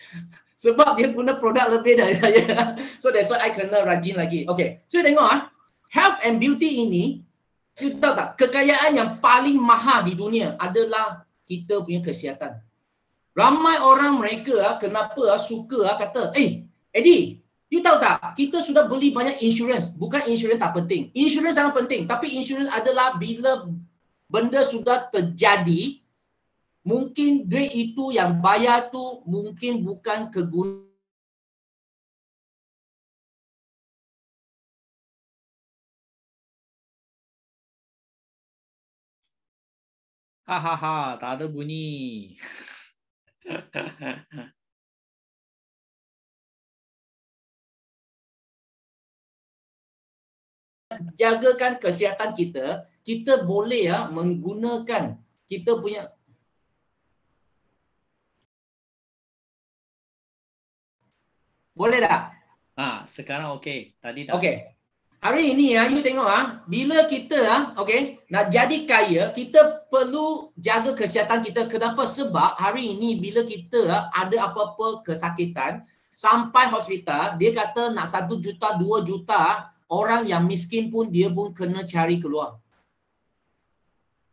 Sebab dia guna produk lebih dari saya. so that's why I kena rajin lagi. Okay. So tengok ah. Health and beauty ini kita tahu tak, kekayaan yang paling mahal di dunia adalah kita punya kesihatan. Ramai orang mereka ah, kenapa ah, suka ah, kata, eh, Eddie, you tahu tak, kita sudah beli banyak insurans? Bukan insurans tak penting. insurans sangat penting. Tapi insurans adalah bila benda sudah terjadi, mungkin duit itu yang bayar tu mungkin bukan kegunaan Ha ha ha, tak ada bunyi. Jagakan kesihatan kita, kita boleh ya menggunakan kita punya Boleh tak? Ah, sekarang okey. Tadi tak. Okey. Hari ini ya, you tengok ah, bila kita ah, okay, nak jadi kaya, kita perlu jaga kesihatan kita. Kenapa? Sebab hari ini bila kita ah, ada apa-apa kesakitan, sampai hospital, dia kata nak satu juta, dua juta ah, orang yang miskin pun dia pun kena cari keluar.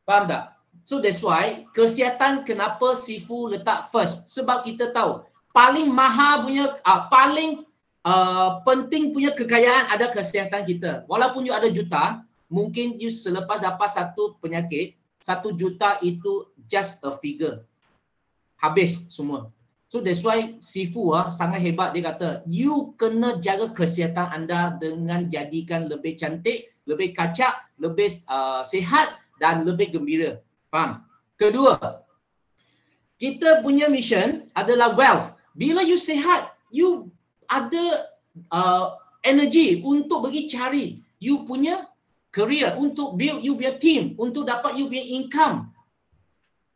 Faham tak? So that's why kesihatan kenapa sifu letak first? Sebab kita tahu paling mahal punya, ah, paling Uh, penting punya kekayaan ada kesihatan kita. Walaupun you ada juta, mungkin you selepas dapat satu penyakit, satu juta itu just a figure. Habis semua. So that's why Sifu ah, sangat hebat dia kata, you kena jaga kesihatan anda dengan jadikan lebih cantik, lebih kacak, lebih uh, sihat dan lebih gembira. Faham? Kedua, kita punya mission adalah wealth. Bila you sihat, you ada uh, energy untuk pergi cari you punya career untuk build you punya team untuk dapat you punya income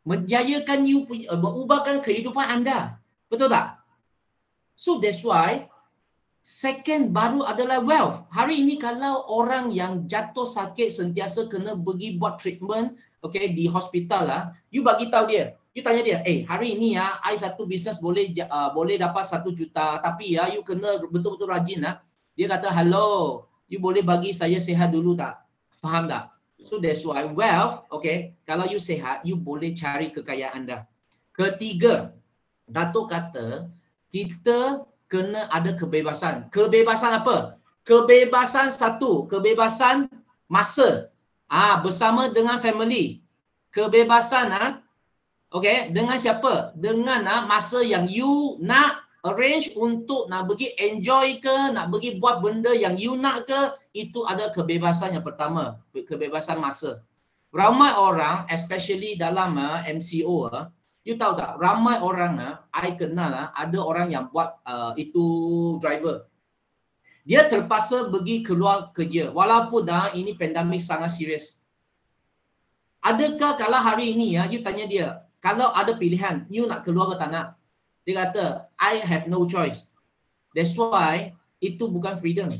menjayakan you punya, uh, berubahkan kehidupan anda betul tak so that's why second baru adalah wealth hari ini kalau orang yang jatuh sakit sentiasa kena pergi buat treatment okay di hospital lah you bagi tahu dia you tanya dia, eh hari ini ya, ah, I satu bisnes boleh uh, boleh dapat satu juta, tapi ya, you kena betul-betul rajin lah. Dia kata, hello, you boleh bagi saya sehat dulu tak? Faham tak? So that's why wealth, okay, kalau you sehat, you boleh cari kekayaan anda. Ketiga, Datuk kata, kita kena ada kebebasan. Kebebasan apa? Kebebasan satu, kebebasan masa. Ah, bersama dengan family. Kebebasan ah, Okay, dengan siapa? Dengan ah, masa yang you nak arrange untuk nak pergi enjoy ke, nak pergi buat benda yang you nak ke, itu ada kebebasan yang pertama, kebebasan masa. Ramai orang, especially dalam ah, MCO, ah, you tahu tak, ramai orang, ah, I kenal ah, ada orang yang buat ah, itu driver. Dia terpaksa pergi keluar kerja, walaupun ah, ini pandemik sangat serius. Adakah kalau hari ini ya, you tanya dia, kalau ada pilihan, you nak keluar ke tanah. Dia kata, I have no choice. That's why, itu bukan freedom.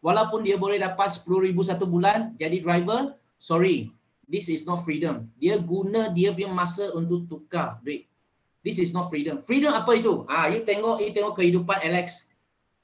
Walaupun dia boleh dapat 10,000 satu bulan jadi driver, sorry, this is not freedom. Dia guna dia punya masa untuk tukar duit. This is not freedom. Freedom apa itu? Ah, ha, you tengok, you tengok kehidupan Alex.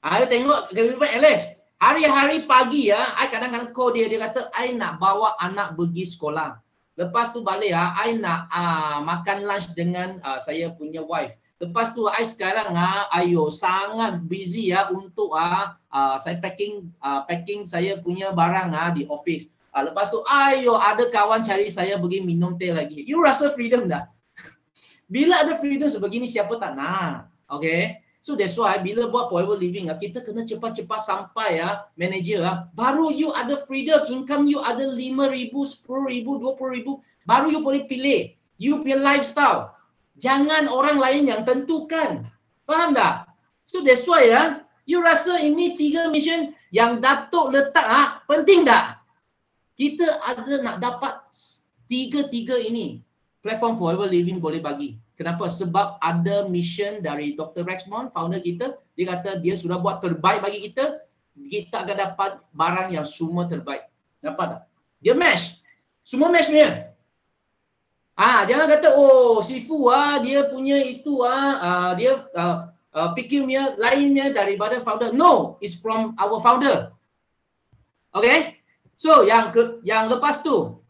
Ah, ha, you tengok kehidupan Alex. Hari-hari pagi ya, I kadang-kadang call dia, dia kata, I nak bawa anak pergi sekolah. Lepas tu balik ah, I nak ah, makan lunch dengan ah, saya punya wife. Lepas tu I sekarang ah, ayo sangat busy ya ah, untuk ah, ah, saya packing ah, packing saya punya barang ah, di office. Ah, lepas tu ayo ada kawan cari saya bagi minum teh lagi. You rasa freedom dah? Bila ada freedom sebegini siapa tak nak? Okay. So that's why bila buat forever living ah kita kena cepat-cepat sampai ya manager ah baru you ada freedom income you ada 5000 10000 20000 baru you boleh pilih you punya lifestyle jangan orang lain yang tentukan faham tak so that's why ya you rasa ini tiga mission yang datuk letak ah penting tak kita ada nak dapat tiga-tiga ini platform forever living boleh bagi Kenapa? Sebab ada mission dari Dr. Rexmon, founder kita. Dia kata dia sudah buat terbaik bagi kita. Kita akan dapat barang yang semua terbaik. Dapat tak? Dia match. Semua match punya. Ah, ha, jangan kata, oh Sifu ah ha, dia punya itu ah ha, uh, dia uh, ah, uh, ah, fikirnya lainnya daripada founder. No, it's from our founder. Okay? So yang ke, yang lepas tu,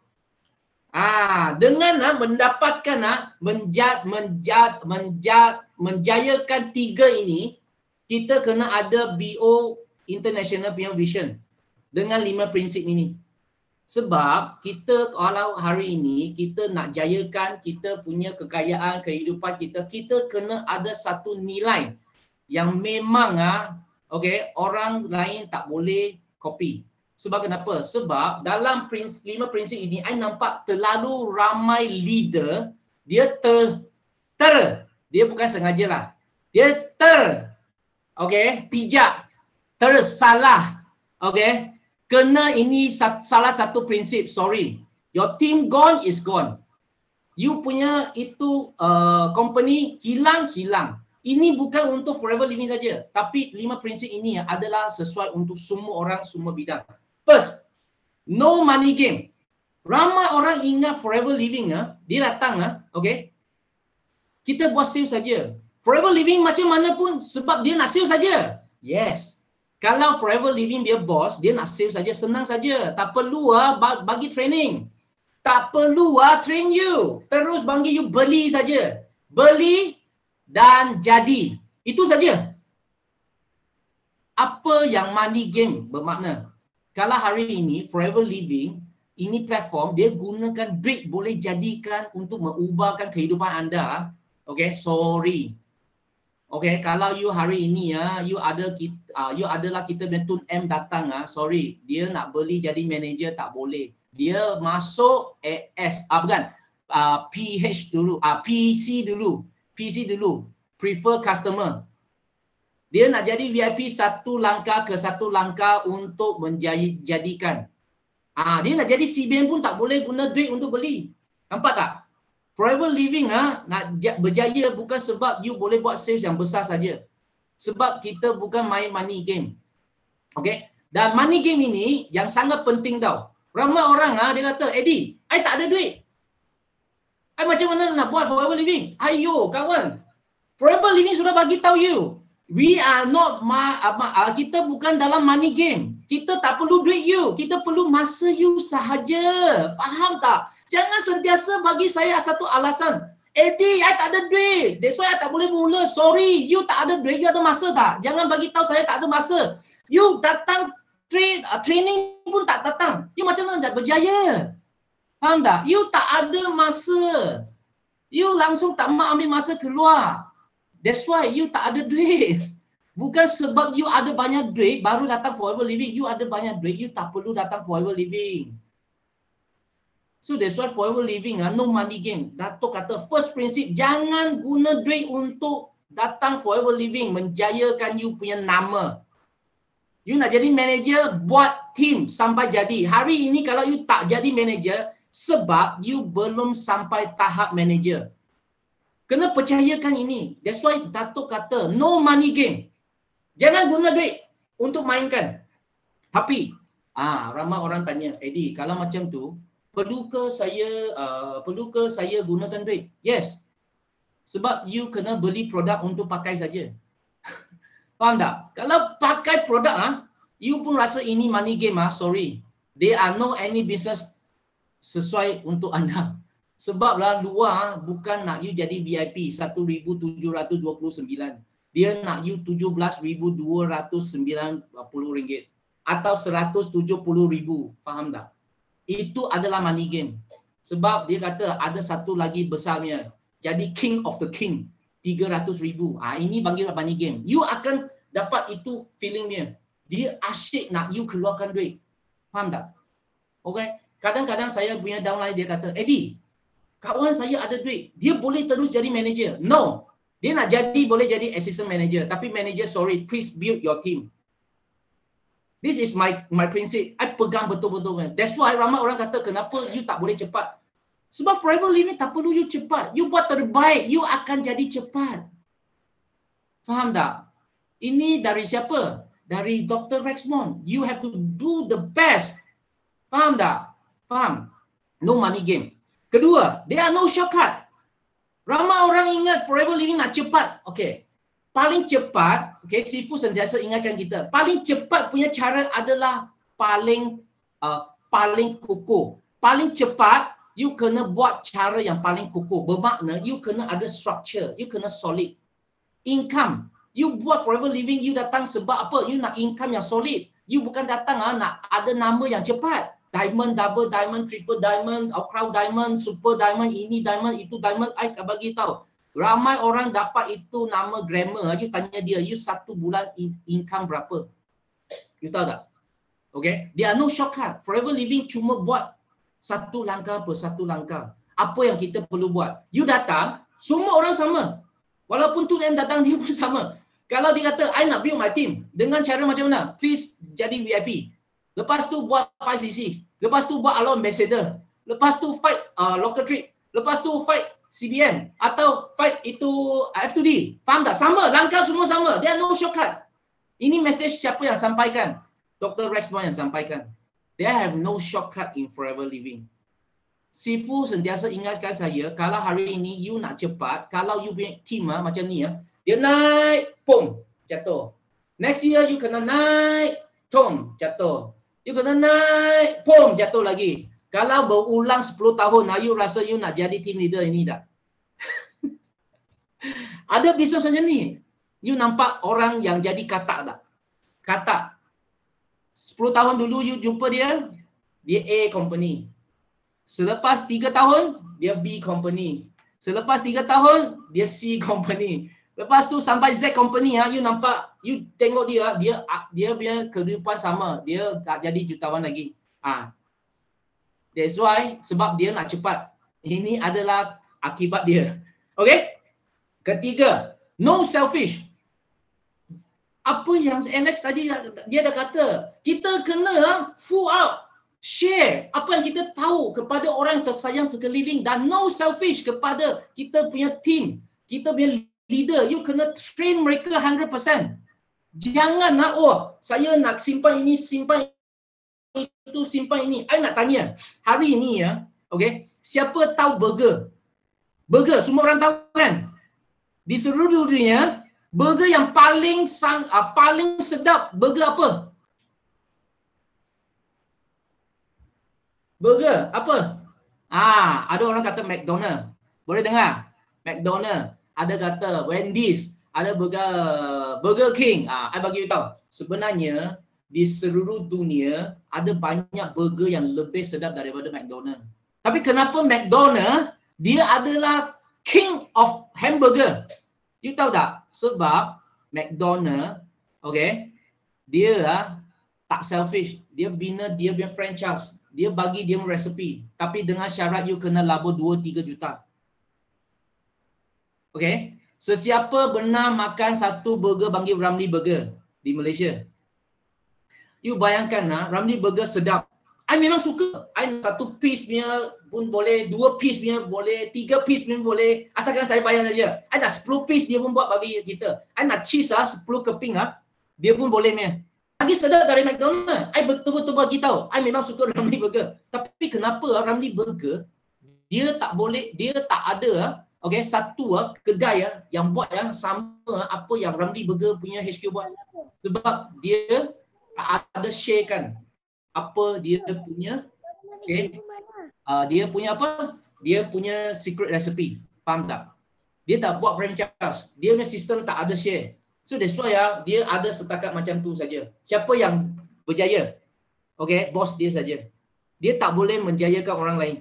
Ah, dengan ah, mendapatkan ah, menjat, menjat, menjat, menjayakan tiga ini, kita kena ada BO International punya vision dengan lima prinsip ini. Sebab kita kalau hari ini kita nak jayakan kita punya kekayaan kehidupan kita, kita kena ada satu nilai yang memang ah, okay, orang lain tak boleh copy. Sebab kenapa? Sebab dalam prinsip, lima prinsip ini, saya nampak terlalu ramai leader, dia ter, ter, dia bukan sengaja lah. Dia ter, okay, pijak, tersalah, okay. Kena ini salah satu prinsip, sorry. Your team gone is gone. You punya itu uh, company hilang-hilang. Ini bukan untuk forever living saja, tapi lima prinsip ini adalah sesuai untuk semua orang, semua bidang. First, no money game. Ramai orang ingat forever living ah, dia datang ah, okay? Kita buat sim saja. Forever living macam mana pun sebab dia nak sim saja. Yes. Kalau forever living dia boss, dia nak sim saja senang saja. Tak perlu ah bagi training. Tak perlu ah train you. Terus bagi you beli saja. Beli dan jadi. Itu saja. Apa yang money game bermakna? kalau hari ini Forever Living ini platform dia gunakan duit boleh jadikan untuk mengubahkan kehidupan anda. Okay, sorry. Okay, kalau you hari ini ya, you ada kita, uh, you adalah kita punya Tun M datang ah, sorry, dia nak beli jadi manager tak boleh. Dia masuk AS, ah bukan, uh, ah, PH dulu, uh, ah, PC dulu, PC dulu, prefer customer. Dia nak jadi VIP satu langkah ke satu langkah untuk menjadikan. Ha, dia nak jadi CBN pun tak boleh guna duit untuk beli. Nampak tak? Forever living ha, nak berjaya bukan sebab you boleh buat sales yang besar saja. Sebab kita bukan main money game. Okay? Dan money game ini yang sangat penting tau. Ramai orang ha, dia kata, Eddie, I tak ada duit. I macam mana nak buat forever living? Ayo kawan. Forever living sudah bagi tahu you. We are not ma, ah, ah, kita bukan dalam money game. Kita tak perlu duit you. Kita perlu masa you sahaja. Faham tak? Jangan sentiasa bagi saya satu alasan. Eddie, eh, I tak ada duit. That's why I tak boleh mula. Sorry, you tak ada duit. You ada masa tak? Jangan bagi tahu saya tak ada masa. You datang tra- ah, training pun tak datang. You macam mana tak berjaya? Faham tak? You tak ada masa. You langsung tak mahu ambil masa keluar. That's why you tak ada duit. Bukan sebab you ada banyak duit baru datang forever living. You ada banyak duit, you tak perlu datang forever living. So that's why forever living, lah, no money game. Datuk kata first principle, jangan guna duit untuk datang forever living, menjayakan you punya nama. You nak jadi manager, buat team sampai jadi. Hari ini kalau you tak jadi manager, sebab you belum sampai tahap manager. Kena percayakan ini. That's why Dato' kata, no money game. Jangan guna duit untuk mainkan. Tapi, ah ramai orang tanya, Eddie, kalau macam tu, perlu ke saya uh, ah, perlu ke saya gunakan duit? Yes. Sebab you kena beli produk untuk pakai saja. Faham tak? Kalau pakai produk, ah, you pun rasa ini money game, ah, sorry. There are no any business sesuai untuk anda. Sebablah luar bukan nak you jadi VIP 1729. Dia nak you 17290 ringgit atau 170000. Faham tak? Itu adalah money game. Sebab dia kata ada satu lagi besarnya. Jadi king of the king 300000. Ah ha, ini panggil money game. You akan dapat itu feeling dia. Dia asyik nak you keluarkan duit. Faham tak? Okay. Kadang-kadang saya punya downline dia kata, Eddie, kawan saya ada duit, dia boleh terus jadi manager. No. Dia nak jadi boleh jadi assistant manager. Tapi manager, sorry, please build your team. This is my my principle. I pegang betul-betul. That's why ramai orang kata kenapa you tak boleh cepat. Sebab forever limit tak perlu you cepat. You buat terbaik, you akan jadi cepat. Faham tak? Ini dari siapa? Dari Dr. Rexmon. You have to do the best. Faham tak? Faham? No money game. Kedua, there are no shortcut. Ramai orang ingat forever living nak cepat. Okay. Paling cepat, okay, sifu sentiasa ingatkan kita, paling cepat punya cara adalah paling uh, paling kukuh. Paling cepat, you kena buat cara yang paling kukuh. Bermakna, you kena ada structure, you kena solid. Income, you buat forever living, you datang sebab apa? You nak income yang solid. You bukan datang ah, nak ada nama yang cepat diamond, double diamond, triple diamond, crown diamond, super diamond, ini diamond, itu diamond, I tak bagi tahu. Ramai orang dapat itu nama grammar. You tanya dia, you satu bulan in income berapa? You tahu tak? Okay? There are no shortcut. Forever living cuma buat satu langkah per satu langkah. Apa yang kita perlu buat? You datang, semua orang sama. Walaupun 2M datang, dia pun sama. Kalau dia kata, I nak build my team. Dengan cara macam mana? Please jadi VIP. Lepas tu buat 5cc. Lepas tu buat Alon Ambassador. Lepas tu fight uh, local trip. Lepas tu fight CBM atau fight itu uh, F2D. Faham tak? Sama. Langkah semua sama. There no shortcut. Ini message siapa yang sampaikan? Dr. Rex Bond yang sampaikan. There have no shortcut in forever living. Sifu sentiasa ingatkan saya, kalau hari ini you nak cepat, kalau you punya team ha, macam ni, ya, dia naik, boom, jatuh. Next year you kena naik, tom, jatuh. You kena naik, boom, jatuh lagi. Kalau berulang 10 tahun, nah, you rasa you nak jadi team leader ini tak? Ada bisnes macam ni. You nampak orang yang jadi katak tak? Katak. 10 tahun dulu you jumpa dia, dia A company. Selepas 3 tahun, dia B company. Selepas 3 tahun, dia C company. Lepas tu sampai Z company ha, you nampak, you tengok dia, ah, dia ah, dia punya kehidupan sama. Dia tak jadi jutawan lagi. Ha. That's why, sebab dia nak cepat. Ini adalah akibat dia. Okay? Ketiga, no selfish. Apa yang Alex tadi dia dah kata, kita kena full out. Share apa yang kita tahu kepada orang tersayang sekeliling dan no selfish kepada kita punya team, kita punya leader, you kena train mereka 100%. Jangan nak, oh, saya nak simpan ini, simpan itu, simpan ini. I nak tanya, hari ini ya, okay, siapa tahu burger? Burger, semua orang tahu kan? Di seluruh dunia, burger yang paling sang, uh, paling sedap, burger apa? Burger, apa? Ah, ada orang kata McDonald. Boleh dengar? McDonald ada kata Wendy's, ada Burger, Burger King. Ah, saya bagi tahu. Sebenarnya di seluruh dunia ada banyak burger yang lebih sedap daripada McDonald's. Tapi kenapa McDonald's dia adalah king of hamburger? You tahu tak? Sebab McDonald's, okay, dia ah, tak selfish. Dia bina dia punya franchise. Dia bagi dia resipi. Tapi dengan syarat you kena labur 2-3 juta. Okay. Sesiapa benar makan satu burger panggil Ramli Burger di Malaysia. You bayangkan lah, Ramli Burger sedap. I memang suka. I satu piece punya pun boleh, dua piece punya boleh, tiga piece punya boleh. Asalkan saya bayar saja. I nak sepuluh piece dia pun buat bagi kita. I nak cheese lah, sepuluh keping lah. Dia pun boleh punya. Lagi sedap dari McDonald's. I betul-betul bagi tahu. I memang suka Ramli Burger. Tapi kenapa ah, Ramli Burger, dia tak boleh, dia tak ada ah, Okey, satu ah kedai ah yang buat yang sama apa yang Ramli Burger punya HQ buat. Sebab dia tak ada share kan apa dia punya okey. Uh, dia punya apa? Dia punya secret recipe. Faham tak? Dia tak buat franchise. Dia punya sistem tak ada share. So that's why ah, dia ada setakat macam tu saja. Siapa yang berjaya? okay bos dia saja. Dia tak boleh menjayakan orang lain.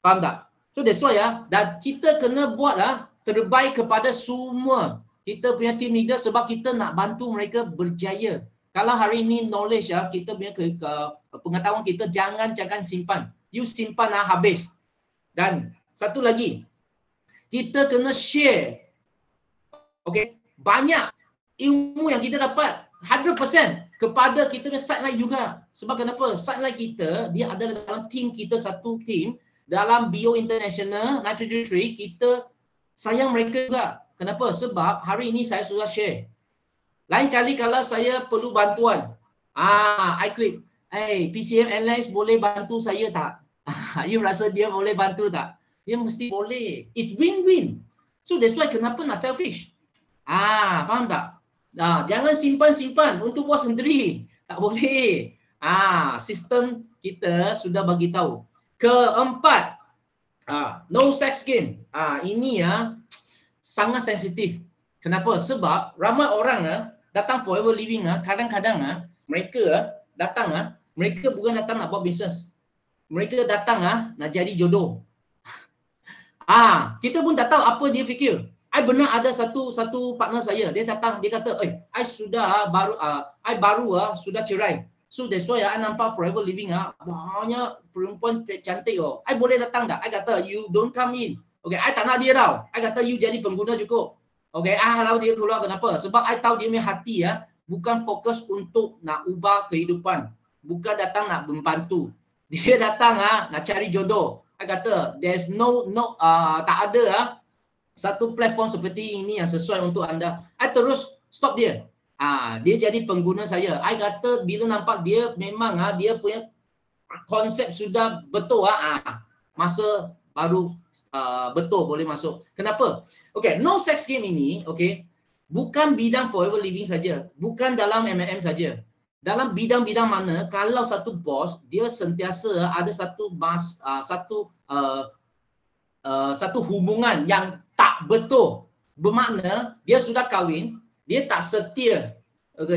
Faham tak? So that's why ya, ah, dan kita kena buatlah ya, terbaik kepada semua kita punya team leader sebab kita nak bantu mereka berjaya. Kalau hari ini knowledge ya, kita punya ke, ke, pengetahuan kita jangan jangan simpan. You simpan ah habis. Dan satu lagi, kita kena share. Okay, banyak ilmu yang kita dapat 100% kepada kita punya side line juga. Sebab kenapa? Side line kita, dia ada dalam team kita, satu team dalam Bio International Nitrogen Tree kita sayang mereka juga. Kenapa? Sebab hari ini saya sudah share. Lain kali kalau saya perlu bantuan, ah, I click, hey, eh, PCM Airlines boleh bantu saya tak? you rasa dia boleh bantu tak? Dia mesti boleh. It's win-win. So that's why kenapa nak selfish? Ah, faham tak? Nah, jangan simpan-simpan untuk buat sendiri. Tak boleh. Ah, sistem kita sudah bagi tahu keempat uh, no sex game uh, ini ya uh, sangat sensitif kenapa sebab ramai orang uh, datang forever living uh, kadang-kadang uh, mereka uh, datang uh, mereka bukan datang nak buat business mereka datang uh, nak jadi jodoh ah kita pun tak tahu apa dia fikir I benar ada satu satu partner saya dia datang dia kata eh I sudah baru ah I baru ah sudah cerai So that's why ah, I nampak forever living ah. Banyak perempuan cantik oh. I boleh datang tak? I kata you don't come in. Okay, I tak nak dia tau. I kata you jadi pengguna cukup. Okay, I halau dia keluar kenapa? Sebab I tahu dia punya hati ya. Bukan fokus untuk nak ubah kehidupan. Bukan datang nak membantu. Dia datang ah nak cari jodoh. I kata there's no no uh, tak ada ah satu platform seperti ini yang sesuai untuk anda. I terus stop dia. Ah, dia jadi pengguna saya. I kata bila nampak dia memang ah dia punya konsep sudah betul ah. ah masa baru uh, betul boleh masuk. Kenapa? Okay, no sex game ini, okay, bukan bidang forever living saja, bukan dalam MLM saja. Dalam bidang-bidang mana, kalau satu bos dia sentiasa ada satu mas, uh, satu uh, uh, satu hubungan yang tak betul, bermakna dia sudah kahwin, dia tak setia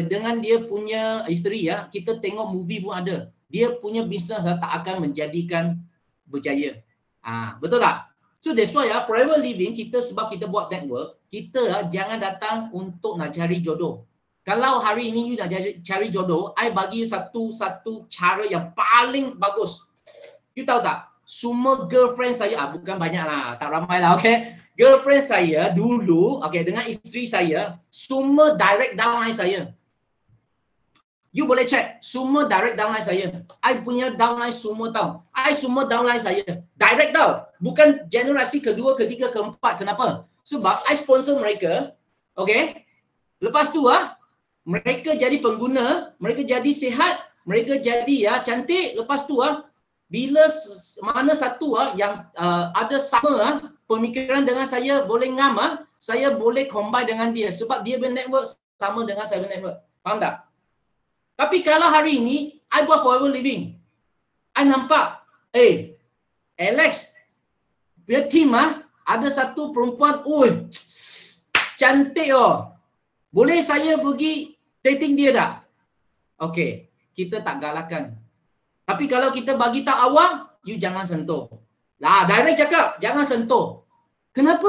dengan dia punya isteri ya kita tengok movie pun ada dia punya bisnes lah tak akan menjadikan berjaya ah betul tak so that's why ya forever living kita sebab kita buat network kita ya, jangan datang untuk nak cari jodoh kalau hari ini you nak cari jodoh i bagi satu satu cara yang paling bagus you tahu tak semua girlfriend saya, ah, bukan banyak lah, tak ramai lah, okay. Girlfriend saya dulu, okay, dengan isteri saya, semua direct downline saya. You boleh check, semua direct downline saya. I punya downline semua tau. I semua downline saya. Direct tau. Bukan generasi kedua, ketiga, keempat. Kenapa? Sebab I sponsor mereka, okay. Lepas tu ah, mereka jadi pengguna, mereka jadi sihat, mereka jadi ya cantik. Lepas tu ah, bila mana satu ah yang uh, ada sama ah pemikiran dengan saya boleh ngam ah saya boleh combine dengan dia sebab dia ber network sama dengan saya ber network faham tak tapi kalau hari ini I buat forever living I nampak eh hey, Alex dia team ah ada satu perempuan oi cantik oh boleh saya pergi dating dia tak okey kita tak galakkan tapi kalau kita bagi tak awang, you jangan sentuh. Lah, direct cakap, jangan sentuh. Kenapa?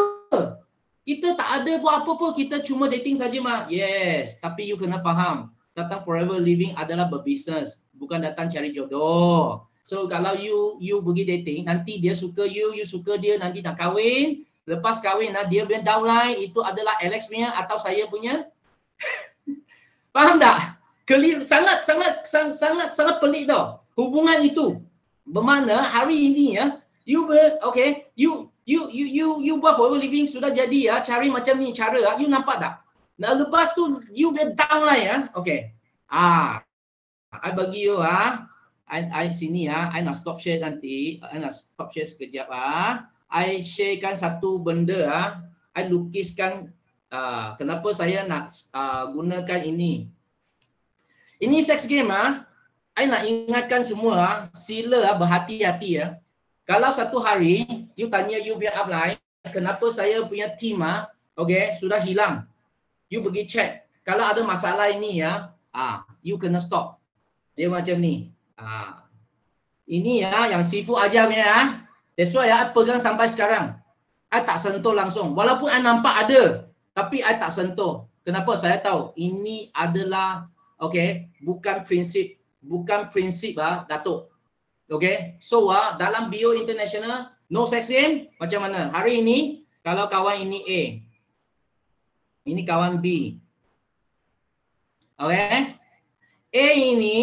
Kita tak ada buat apa pun, kita cuma dating saja mak. Yes, tapi you kena faham. Datang forever living adalah berbisnes, bukan datang cari jodoh. So kalau you you pergi dating, nanti dia suka you, you suka dia, nanti nak kahwin. Lepas kahwin, nah, dia punya downline, itu adalah Alex punya atau saya punya. faham tak? sangat, sangat, sangat, sangat, sangat pelik tau hubungan itu bermana hari ini ya you be okay you you you you you buat for living sudah jadi ya cari macam ni cara ya, you nampak tak nah lepas tu you be down lah ya okay ah i bagi you ah i i sini ya i nak stop share nanti i nak stop share sekejap ah i sharekan satu benda ah i lukiskan ah kenapa saya nak ah, gunakan ini ini sex game ah saya nak ingatkan semua ah, sila ah, berhati-hati ya. Kalau satu hari you tanya you punya upline kenapa saya punya team ah okay, sudah hilang. You pergi check. Kalau ada masalah ini ya, ah you kena stop. Dia macam ni. Ah ini ya yang sifu aja punya ya. That's why ya, pegang sampai sekarang. I tak sentuh langsung. Walaupun I nampak ada, tapi I tak sentuh. Kenapa? Saya tahu ini adalah okay, bukan prinsip bukan prinsip ah datuk okey so ah dalam bio international no sexism macam mana hari ini kalau kawan ini A ini kawan B okey A ini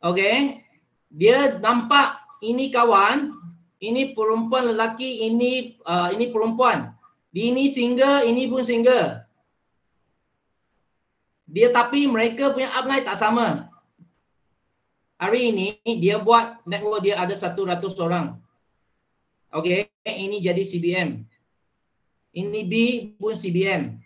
okey dia nampak ini kawan ini perempuan lelaki ini uh, ini perempuan ini single ini pun single dia tapi mereka punya upline tak sama Hari ini dia buat network dia ada 100 orang. Okey, ini jadi CBM. Ini B pun CBM.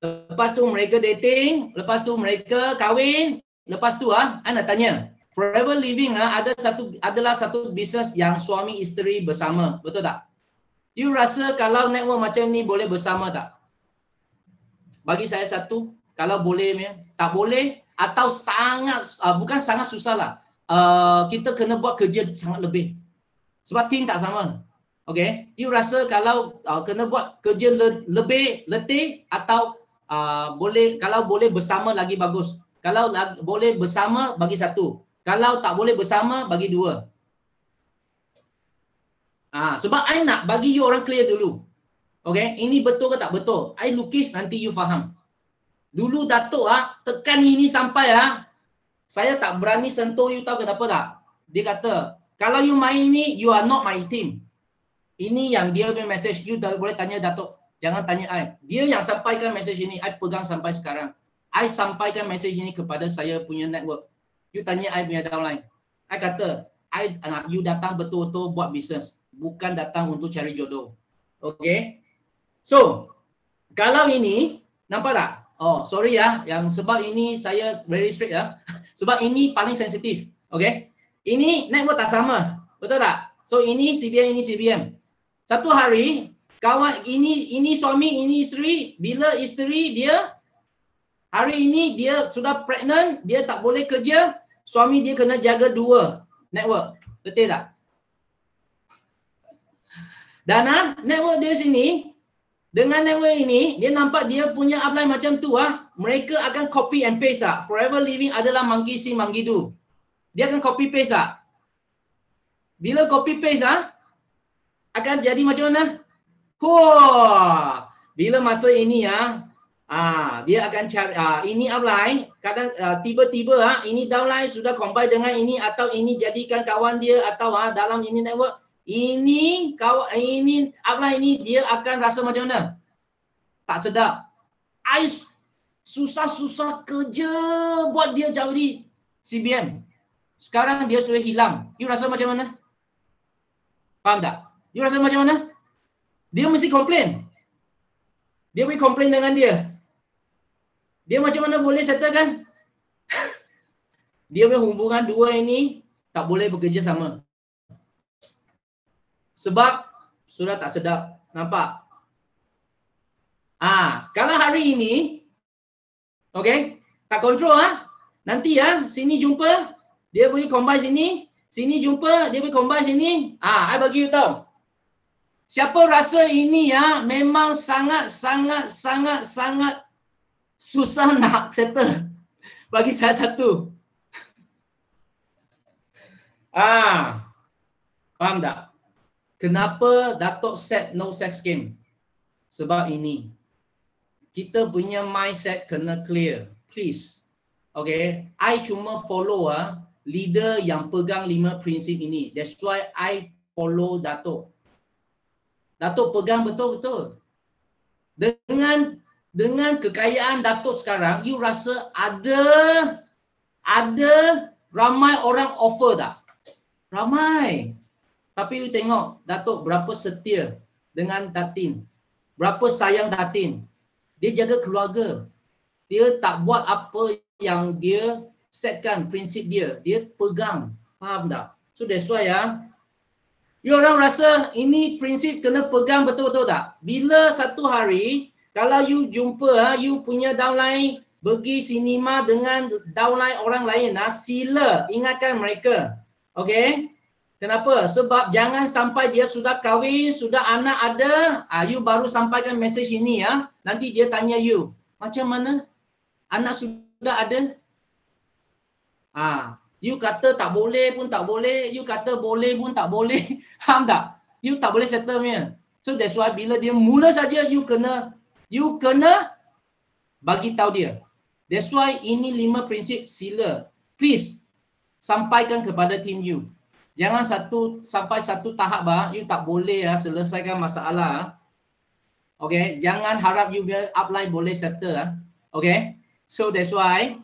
Lepas tu mereka dating, lepas tu mereka kahwin, lepas tu ah, anda tanya, forever living ah ada satu adalah satu bisnes yang suami isteri bersama, betul tak? You rasa kalau network macam ni boleh bersama tak? Bagi saya satu, kalau boleh tak boleh, atau sangat uh, bukan sangat susah lah uh, kita kena buat kerja sangat lebih sebab team tak sama okay you rasa kalau uh, kena buat kerja le- lebih letih atau uh, boleh kalau boleh bersama lagi bagus kalau lagi, boleh bersama bagi satu kalau tak boleh bersama bagi dua Ah, ha, sebab I nak bagi you orang clear dulu. Okay, ini betul ke tak betul? I lukis nanti you faham. Dulu Datuk ah tekan ini sampai ah saya tak berani sentuh you tahu kenapa tak? Dia kata, kalau you main ni, you are not my team. Ini yang dia punya message. You dah boleh tanya Datuk. Jangan tanya I. Dia yang sampaikan message ini, I pegang sampai sekarang. I sampaikan message ini kepada saya punya network. You tanya I punya downline. I kata, I, anak you datang betul-betul buat business, Bukan datang untuk cari jodoh. Okay? So, kalau ini, nampak tak? Oh, sorry ya, yang sebab ini saya very strict ya. sebab ini paling sensitif. Okay. Ini network tak sama. Betul tak? So ini CBM, ini CBM. Satu hari, kawan ini ini suami, ini isteri, bila isteri dia hari ini dia sudah pregnant, dia tak boleh kerja, suami dia kena jaga dua network. Betul tak? Dana, ah, network dia sini, dengan network ini, dia nampak dia punya upline macam tu ah. Mereka akan copy and paste ah. Forever living adalah monkey si monkey do. Dia akan copy paste ah. Bila copy paste ah, akan jadi macam mana? Ho! Bila masa ini ah, ah dia akan cari ah ini upline kadang ah, tiba-tiba ah ini downline sudah combine dengan ini atau ini jadikan kawan dia atau ah dalam ini network ini kau ini apa ini dia akan rasa macam mana? Tak sedap. Ais susah-susah kerja buat dia jadi CBM. Sekarang dia sudah hilang. You rasa macam mana? Faham tak? You rasa macam mana? Dia mesti komplain. Dia boleh komplain dengan dia. Dia macam mana boleh settle kan? dia punya hubungan dua ini tak boleh bekerja sama. Sebab sudah tak sedap. Nampak? Ah, kalau hari ini okey, tak kontrol ah. Ha? Nanti ah ha, sini jumpa, dia bagi combine sini, sini jumpa, dia bagi combine sini. Ah, ha, I bagi you tahu. Siapa rasa ini ya ha, memang sangat sangat sangat sangat susah nak settle bagi saya satu. Ah. faham tak? Kenapa Datuk set no sex game? Sebab ini. Kita punya mindset kena clear. Please. Okay. I cuma follow ah, leader yang pegang lima prinsip ini. That's why I follow Datuk. Datuk pegang betul-betul. Dengan dengan kekayaan Datuk sekarang, you rasa ada ada ramai orang offer tak? Ramai. Tapi you tengok Datuk berapa setia dengan Datin. Berapa sayang Datin. Dia jaga keluarga. Dia tak buat apa yang dia setkan prinsip dia. Dia pegang. Faham tak? So that's why ya. You orang rasa ini prinsip kena pegang betul-betul tak? Bila satu hari kalau you jumpa ah, you punya downline pergi sinema dengan downline orang lain, nah, sila ingatkan mereka. Okay? Kenapa? Sebab jangan sampai dia sudah kahwin, sudah anak ada, ah, you baru sampaikan mesej ini ya. Nanti dia tanya you, macam mana? Anak sudah ada? Ah, you kata tak boleh pun tak boleh, you kata boleh pun tak boleh. Faham tak? You tak boleh settle punya. So that's why bila dia mula saja you kena you kena bagi tahu dia. That's why ini lima prinsip sila. Please sampaikan kepada team you. Jangan satu sampai satu tahap bah, you tak boleh ya selesaikan masalah. Ah. Okay, jangan harap you will upline boleh settle. Ah. Okay, so that's why.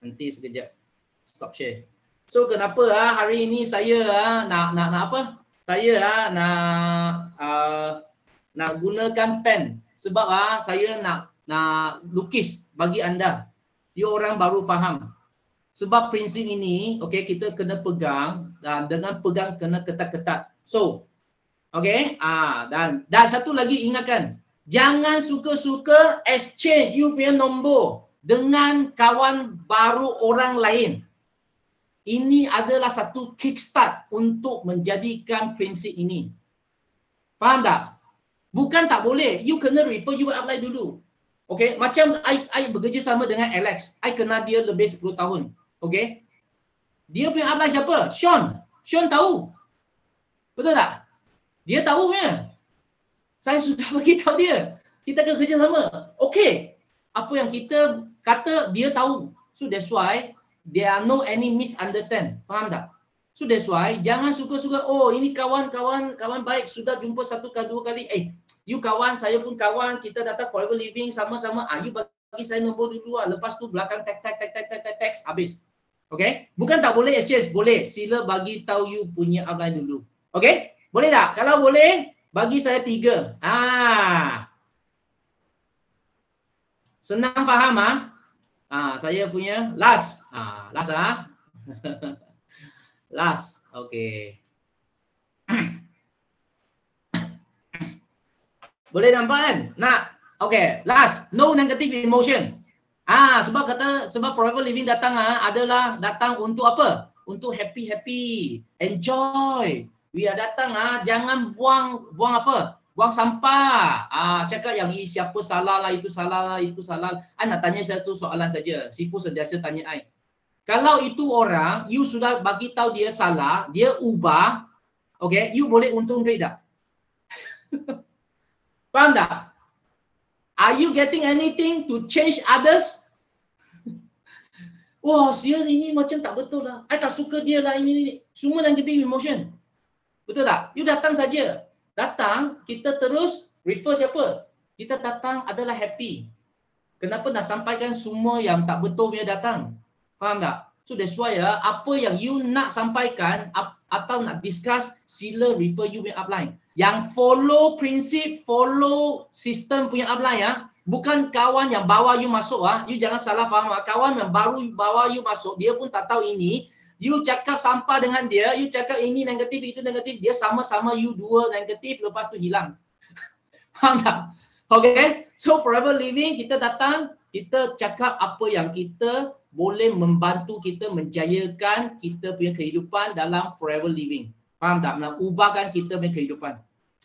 Nanti sekejap stop share. So kenapa ah hari ini saya ah nak nak nak apa? Saya ah nak uh, nak gunakan pen sebab ah saya nak nak lukis bagi anda. You orang baru faham. Sebab prinsip ini, okay, kita kena pegang dan dengan pegang kena ketat-ketat. So, okay, ah dan dan satu lagi ingatkan, jangan suka-suka exchange you punya nombor dengan kawan baru orang lain. Ini adalah satu kickstart untuk menjadikan prinsip ini. Faham tak? Bukan tak boleh. You kena refer you apply dulu. Okay, macam I, I bekerja sama dengan Alex. I kenal dia lebih 10 tahun. Okay. Dia punya upline siapa? Sean. Sean tahu. Betul tak? Dia tahu punya. Saya sudah bagi tahu dia. Kita akan kerja sama. Okay. Apa yang kita kata dia tahu. So that's why there are no any misunderstand. Faham tak? So that's why jangan suka-suka oh ini kawan-kawan kawan baik sudah jumpa satu kali dua kali. Eh You kawan, saya pun kawan, kita datang forever living sama-sama. Ah, you bagi saya nombor dulu lah. Lepas tu belakang tek tek tek tek tek tek teks habis. Okay? Bukan tak boleh exchange, boleh. Sila bagi tahu you punya upline dulu. Okay? Boleh tak? Kalau boleh, bagi saya tiga. Ah. Senang faham ah? Ah, saya punya last. Ah, last ah. last. Okay. Boleh nampak kan? Nak. Okay. Last. No negative emotion. Ah, sebab kata sebab forever living datang ah adalah datang untuk apa? Untuk happy happy, enjoy. We are datang ah jangan buang buang apa? Buang sampah. Ah cakap yang ini siapa salah lah itu salah lah itu salah. Ai lah. ah, nak tanya saya tu soalan saja. Sifu sentiasa tanya ai. Kalau itu orang you sudah bagi tahu dia salah, dia ubah, okay, you boleh untung duit tak? Faham tak? Are you getting anything to change others? Wah, oh, dia ini macam tak betul lah. I tak suka dia lah ini. ini. Semua dan kita emotion. Betul tak? You datang saja. Datang, kita terus refer siapa? Kita datang adalah happy. Kenapa nak sampaikan semua yang tak betul dia datang? Faham tak? So that's why ya, apa yang you nak sampaikan atau nak discuss, sila refer you with upline yang follow prinsip, follow sistem punya upline ya. Bukan kawan yang bawa you masuk ah. You jangan salah faham. Ah. Kawan yang baru bawa you masuk, dia pun tak tahu ini. You cakap sampah dengan dia, you cakap ini negatif, itu negatif, dia sama-sama you dua negatif, lepas tu hilang. faham tak? Okay? So forever living, kita datang, kita cakap apa yang kita boleh membantu kita menjayakan kita punya kehidupan dalam forever living. Faham tak? Nak ubahkan kita punya kehidupan.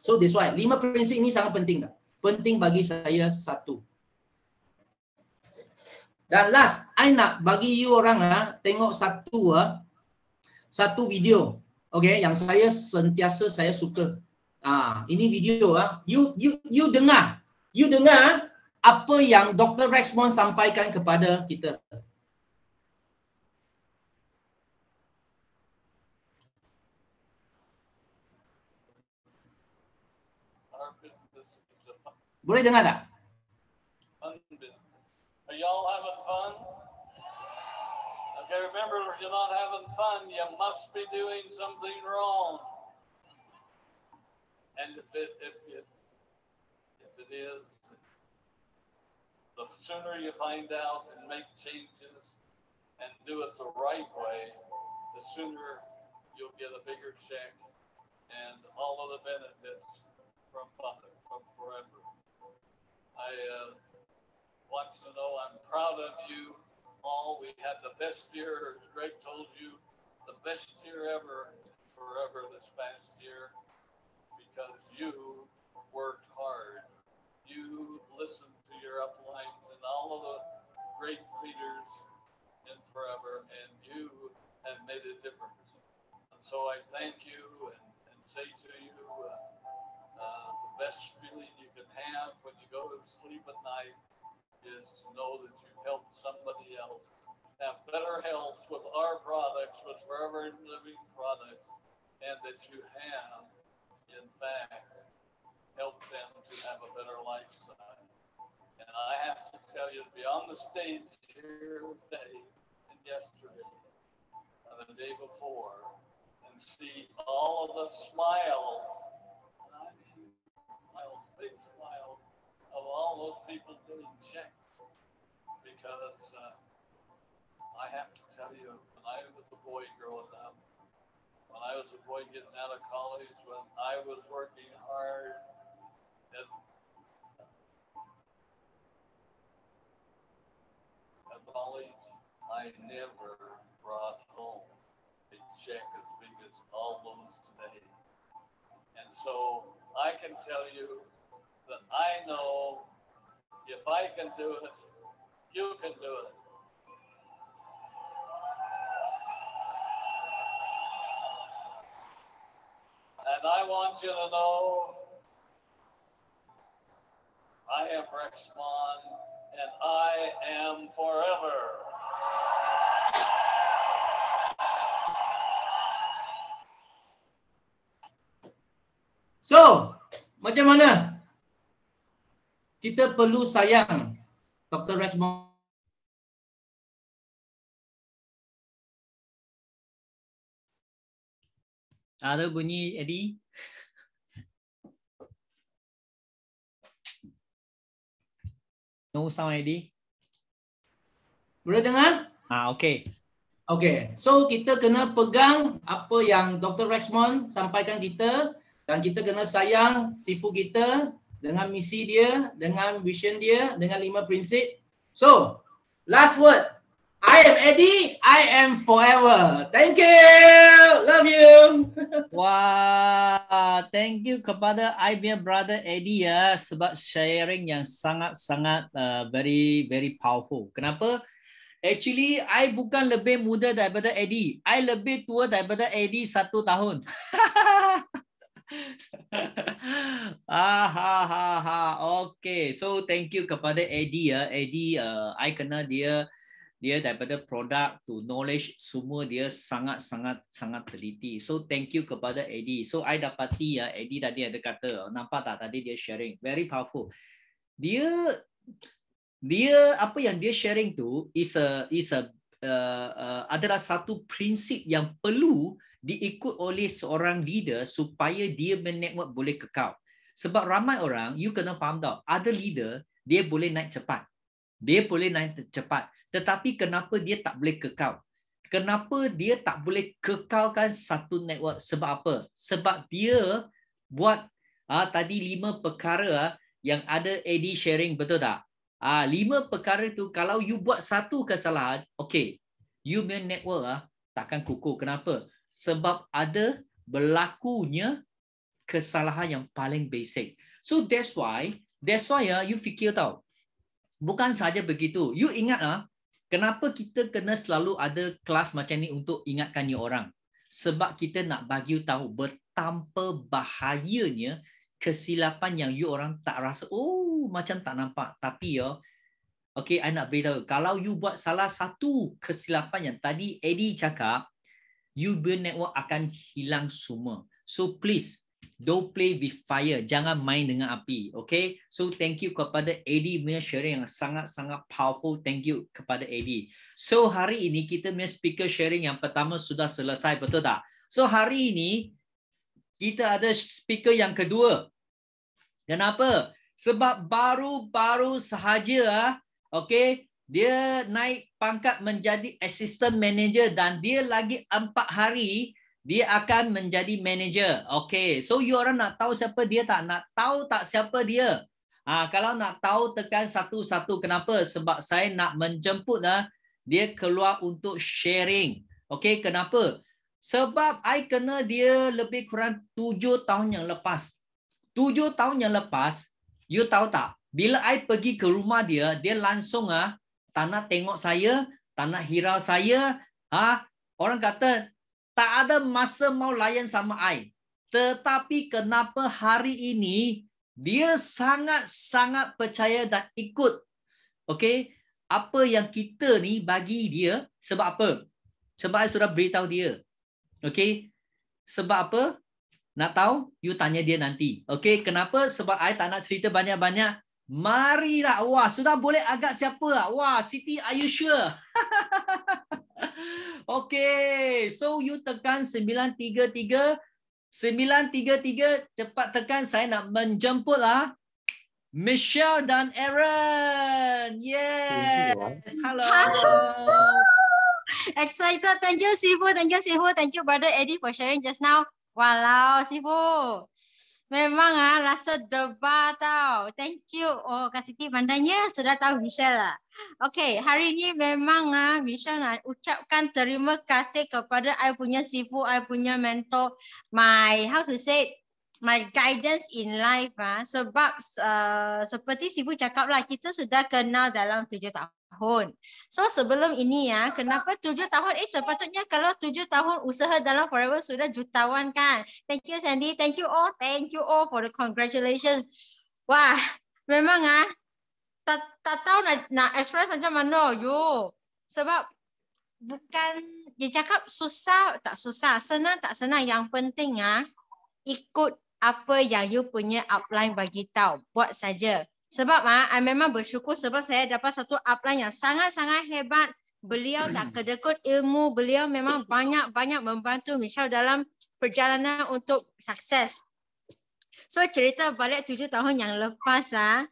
So that's why lima prinsip ini sangat penting tak? Penting bagi saya satu. Dan last, I nak bagi you orang ha, tengok satu ha, satu video. Okay, yang saya sentiasa saya suka. Ah, ini video. Ha. You, you, you dengar. You dengar apa yang Dr. Rexmon sampaikan kepada kita. Boleh dengar tak? Are y'all having fun? Okay, remember if you're not having fun, you must be doing something wrong. And if it if it if it is, the sooner you find out and make changes and do it the right way, the sooner you'll get a bigger check and all of the benefits from from forever. I uh, to know I'm proud of you all. We had the best year, as Greg told you, the best year ever, forever this past year, because you worked hard. You listened to your uplines and all of the great leaders in forever, and you have made a difference. And so I thank you and, and say to you, uh, uh, best feeling you can have when you go to sleep at night is to know that you've helped somebody else have better health with our products, with Forever Living products, and that you have, in fact, helped them to have a better lifestyle. And I have to tell you, to be on the stage here today and yesterday and the day before and see all of the smiles six files of all those people doing checks because uh, I have to tell you, when I was a boy growing up, when I was a boy getting out of college, when I was working hard, as, college, I never brought home a check as big as all those today. And so I can tell you but I know if I can do it, you can do it. And I want you to know I am Rex Mon, and I am forever. So, macam mana? kita perlu sayang Dr. Raj Ada bunyi, Eddie? No sound, Eddie? Boleh dengar? Ah, okay. Okay. So, kita kena pegang apa yang Dr. Rexmon sampaikan kita dan kita kena sayang sifu kita dengan misi dia, dengan vision dia, dengan lima prinsip. So, last word. I am Eddie, I am forever. Thank you. Love you. Wah, thank you kepada I punya brother Eddie ya sebab sharing yang sangat-sangat uh, very very powerful. Kenapa? Actually, I bukan lebih muda daripada Eddie. I lebih tua daripada Eddie satu tahun. ah, ha, ha, ha. Okay. So, thank you kepada Eddie. Ya. Eddie, uh, I kenal dia. Dia daripada produk to knowledge, semua dia sangat-sangat-sangat teliti. So, thank you kepada Eddie. So, I dapati ya, Eddie tadi ada kata, nampak tak tadi dia sharing. Very powerful. Dia, dia apa yang dia sharing tu is a is a uh, uh, adalah satu prinsip yang perlu diikut oleh seorang leader supaya dia menetwork boleh kekal. Sebab ramai orang, you kena faham tau, ada leader, dia boleh naik cepat. Dia boleh naik cepat. Tetapi kenapa dia tak boleh kekal? Kenapa dia tak boleh kekalkan satu network? Sebab apa? Sebab dia buat ah, tadi lima perkara ah, yang ada AD sharing, betul tak? Ah, lima perkara tu kalau you buat satu kesalahan, okay, you main network ah, takkan kukuh. Kenapa? sebab ada berlakunya kesalahan yang paling basic. So that's why, that's why ya, you fikir tau. Bukan saja begitu. You ingat lah. kenapa kita kena selalu ada kelas macam ni untuk ingatkan you orang? Sebab kita nak bagi you tahu betapa bahayanya kesilapan yang you orang tak rasa, oh macam tak nampak. Tapi ya, okay, I nak beritahu, kalau you buat salah satu kesilapan yang tadi Eddie cakap, you build network akan hilang semua. So please, don't play with fire. Jangan main dengan api. Okay? So thank you kepada Eddie punya sharing yang sangat-sangat powerful. Thank you kepada Eddie. So hari ini kita punya speaker sharing yang pertama sudah selesai. Betul tak? So hari ini, kita ada speaker yang kedua. Kenapa? Sebab baru-baru sahaja, okay, dia naik pangkat menjadi assistant manager dan dia lagi empat hari dia akan menjadi manager. Okay. So you orang nak tahu siapa dia tak? Nak tahu tak siapa dia? Ah ha, kalau nak tahu tekan satu-satu kenapa? Sebab saya nak menjemput lah dia keluar untuk sharing. Okay, kenapa? Sebab I kena dia lebih kurang tujuh tahun yang lepas. Tujuh tahun yang lepas, you tahu tak? Bila I pergi ke rumah dia, dia langsung ah tak nak tengok saya, tak nak hirau saya. Ha? Orang kata, tak ada masa mau layan sama saya. Tetapi kenapa hari ini, dia sangat-sangat percaya dan ikut. okay? apa yang kita ni bagi dia, sebab apa? Sebab saya sudah beritahu dia. okay? sebab apa? Nak tahu? You tanya dia nanti. okay? kenapa? Sebab saya tak nak cerita banyak-banyak. Marilah. Wah, sudah boleh agak siapa lah. Wah, Siti, are you sure? okay. So, you tekan 933. 933. Cepat tekan. Saya nak menjemput lah. Michelle dan Aaron. Yes. Hello. Hello. Excited. Thank you, Sifu. Thank you, Sifu. Thank you, Brother Eddie, for sharing just now. Walau, Sifu. Memang ah rasa debar tau. Thank you. Oh, Kak Siti pandainya sudah tahu Michelle lah. Okay, hari ni memang ah Michelle nak ucapkan terima kasih kepada I punya sifu, I punya mentor, my how to say my guidance in life ah sebab uh, seperti sifu cakap lah kita sudah kenal dalam tujuh tahun tahun. So sebelum ini ya, kenapa tujuh tahun? Eh sepatutnya kalau tujuh tahun usaha dalam Forever sudah jutawan kan? Thank you Sandy, thank you all, thank you all for the congratulations. Wah, memang ah, tak, tak tahu nak, nak express macam mana yo. Sebab bukan dia cakap susah tak susah, senang tak senang. Yang penting ah, ikut apa yang you punya outline bagi tahu. Buat saja. Sebab ah, saya memang bersyukur sebab saya dapat satu upline yang sangat-sangat hebat. Beliau tak hmm. kedekut ilmu, beliau memang banyak-banyak membantu Michelle dalam perjalanan untuk sukses. So cerita balik tujuh tahun yang lepas ah.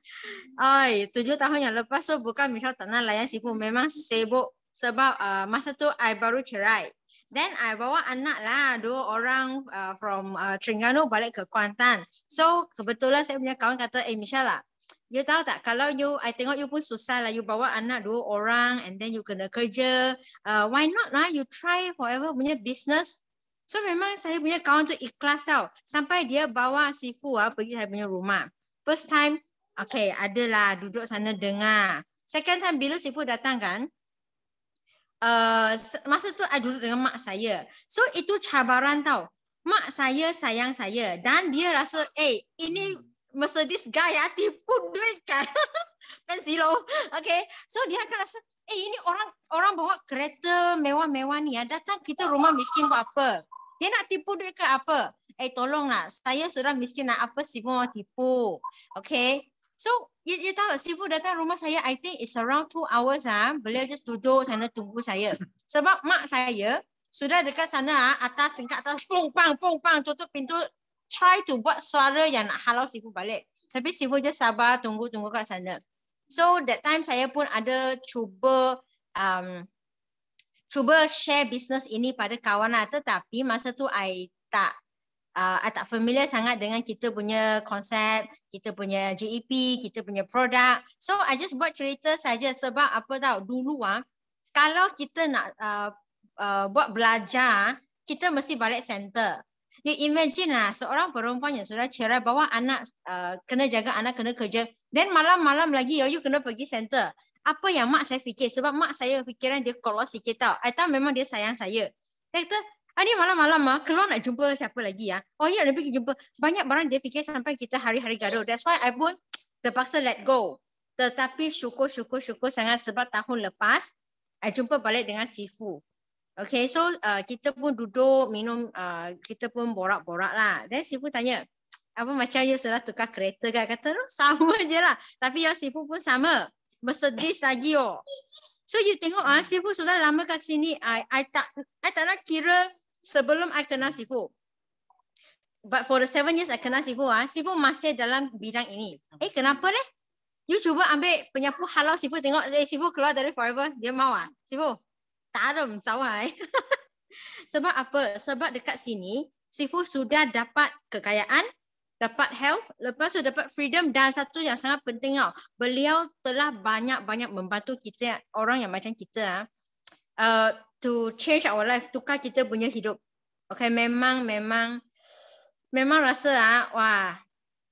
Oi, tujuh tahun yang lepas so bukan Michelle tak nak layan sibuk, memang sibuk sebab uh, masa tu I baru cerai. Then I bawa anak lah dua orang uh, from uh, Terengganu balik ke Kuantan. So kebetulan saya punya kawan kata, eh Michelle lah, You tahu tak kalau you I tengok you pun susah lah you bawa anak dua orang and then you kena kerja. Uh, why not lah you try forever punya business. So memang saya punya kawan tu ikhlas tau. Sampai dia bawa sifu ah pergi saya punya rumah. First time okay adalah duduk sana dengar. Second time bila sifu datang kan uh, masa tu I duduk dengan mak saya. So itu cabaran tau. Mak saya sayang saya dan dia rasa eh ini masa this guy ya, tipu duit kan. Pensilo. Okay. So dia akan rasa, eh ini orang orang bawa kereta mewah-mewah ni. Ya. Datang kita rumah miskin buat apa? Dia nak tipu duit ke apa? Eh tolonglah. Saya sudah miskin nak apa sih mau tipu. Okay. So you, you tahu sifu datang rumah saya I think it's around two hours ah beliau just duduk sana tunggu saya sebab mak saya sudah dekat sana ah, atas tingkat atas pung pang pung pang tutup pintu try to buat suara yang nak halau sifu balik. Tapi sifu just sabar tunggu-tunggu kat sana. So that time saya pun ada cuba um, cuba share business ini pada kawan lah. Tetapi masa tu I tak uh, I tak familiar sangat dengan kita punya konsep, kita punya GEP, kita punya produk. So I just buat cerita saja sebab apa tau dulu ah kalau kita nak uh, uh, buat belajar, kita mesti balik center. You imagine lah seorang perempuan yang sudah cerai bawa anak uh, kena jaga anak kena kerja. Then malam-malam lagi yo oh, you kena pergi center. Apa yang mak saya fikir? Sebab mak saya fikiran dia kolos sikit tau. I tahu memang dia sayang saya. Dia kata, ah, ni malam-malam ah, keluar nak jumpa siapa lagi ya? Oh ya, nak pergi jumpa. Banyak barang dia fikir sampai kita hari-hari gaduh. That's why I pun terpaksa let go. Tetapi syukur-syukur-syukur sangat sebab tahun lepas, I jumpa balik dengan sifu. Okay, so uh, kita pun duduk, minum, uh, kita pun borak-borak lah. Then sifu tanya, apa macam you sudah tukar kereta kan? Kata, no, oh, sama je lah. Tapi your sifu pun sama. Mercedes lagi oh. So you tengok ah, uh, sifu sudah lama kat sini. I, I tak I tak nak kira sebelum I kenal sifu. But for the seven years I kenal sifu ah, uh, sifu masih dalam bidang ini. Eh, kenapa leh? You cuba ambil penyapu halau sifu tengok. Eh, sifu keluar dari forever. Dia mau ah, uh, sifu. Tak tarum cawai. sebab apa? Sebab dekat sini, Sifu sudah dapat kekayaan, dapat health, lepas tu dapat freedom dan satu yang sangat penting tau. Beliau telah banyak-banyak membantu kita, orang yang macam kita ah. uh, to change our life, tukar kita punya hidup. Okay, memang, memang, memang rasa ah, wah,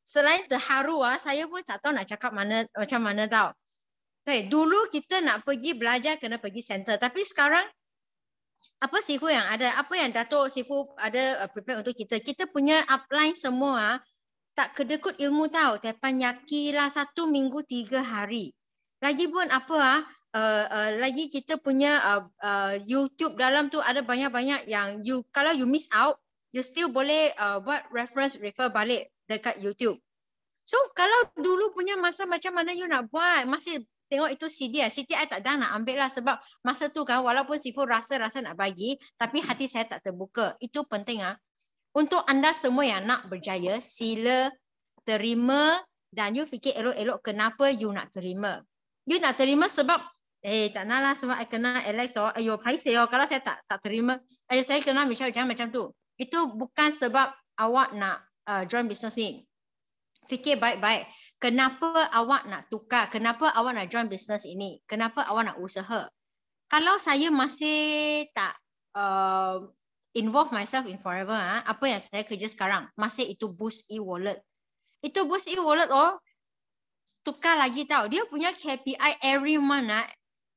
selain terharu ah, saya pun tak tahu nak cakap mana, macam mana tau. Okay, dulu kita nak pergi belajar kena pergi center. Tapi sekarang apa sifu yang ada? Apa yang Datuk Sifu ada uh, prepare untuk kita? Kita punya upline semua ah, tak kedekut ilmu tahu. Tepan yaki lah, satu minggu tiga hari. Lagi pun apa ah? Uh, uh, lagi kita punya uh, uh, YouTube dalam tu ada banyak-banyak yang you kalau you miss out, you still boleh uh, buat reference refer balik dekat YouTube. So kalau dulu punya masa macam mana you nak buat? Masih tengok itu CD lah. Siti saya tak dah nak ambil lah sebab masa tu kan walaupun sifu rasa-rasa nak bagi tapi hati saya tak terbuka. Itu penting ah. Untuk anda semua yang nak berjaya, sila terima dan you fikir elok-elok kenapa you nak terima. You nak terima sebab Eh, tak nak lah sebab saya kena Alex. so oh, ayo, saya oh, kalau saya tak tak terima. Ayo, saya kena Michelle macam, macam tu. Itu bukan sebab awak nak uh, join business ni. Fikir baik-baik kenapa awak nak tukar? Kenapa awak nak join bisnes ini? Kenapa awak nak usaha? Kalau saya masih tak uh, involve myself in forever, ha, apa yang saya kerja sekarang? Masih itu boost e-wallet. Itu boost e-wallet oh, tukar lagi tau. Dia punya KPI every month ah,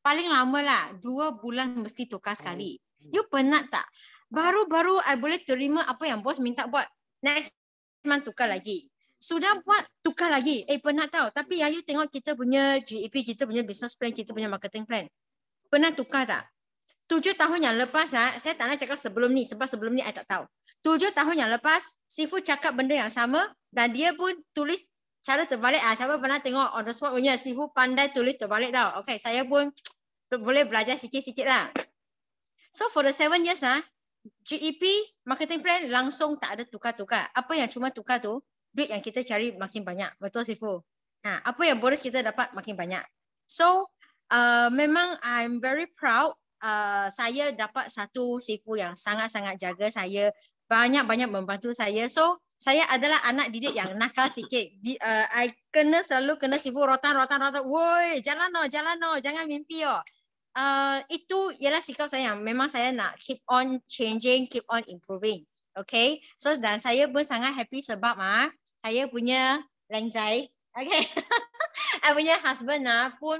paling lama lah, dua bulan mesti tukar sekali. Hmm. You penat tak? Baru-baru I boleh terima apa yang bos minta buat. Next month tukar lagi sudah buat tukar lagi. Eh pernah tahu tapi ayu tengok kita punya GEP, kita punya business plan, kita punya marketing plan. Pernah tukar tak? Tujuh tahun yang lepas, ah, saya tak nak cakap sebelum ni, sebab sebelum ni saya tak tahu. Tujuh tahun yang lepas, Sifu cakap benda yang sama dan dia pun tulis cara terbalik. Ah, siapa pernah tengok on the spot punya, Sifu pandai tulis terbalik tau. Okay, saya pun boleh belajar sikit-sikit lah. So for the seven years, ha, ah, GEP marketing plan langsung tak ada tukar-tukar. Apa yang cuma tukar tu, duit yang kita cari makin banyak. Betul Sifu? Ha, apa yang bonus kita dapat makin banyak. So, uh, memang I'm very proud uh, saya dapat satu Sifu yang sangat-sangat jaga saya. Banyak-banyak membantu saya. So, saya adalah anak didik yang nakal sikit. Di, uh, I kena selalu kena Sifu rotan, rotan, rotan. Woi, jalan no, oh, jalan no. Oh, jangan mimpi Oh. Uh, itu ialah sikap saya yang memang saya nak keep on changing, keep on improving. Okay, so dan saya pun sangat happy sebab ah uh, saya punya lancai, okay, saya punya husband lah pun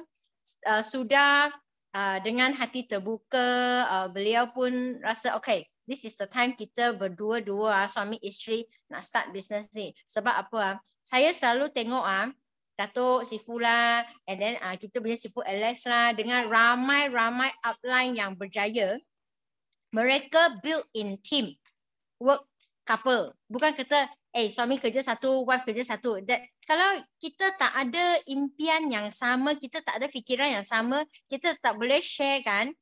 uh, sudah uh, dengan hati terbuka, uh, beliau pun rasa okay, this is the time kita berdua-dua uh, suami isteri nak start business ni. Sebab apa? Uh, saya selalu tengok ah. Uh, Datuk Sifu lah And then uh, kita punya Sifu Alex lah Dengan ramai-ramai upline yang berjaya Mereka build in team Work couple Bukan kata eh suami kerja satu, wife kerja satu. That, kalau kita tak ada impian yang sama, kita tak ada fikiran yang sama, kita tak boleh share kan.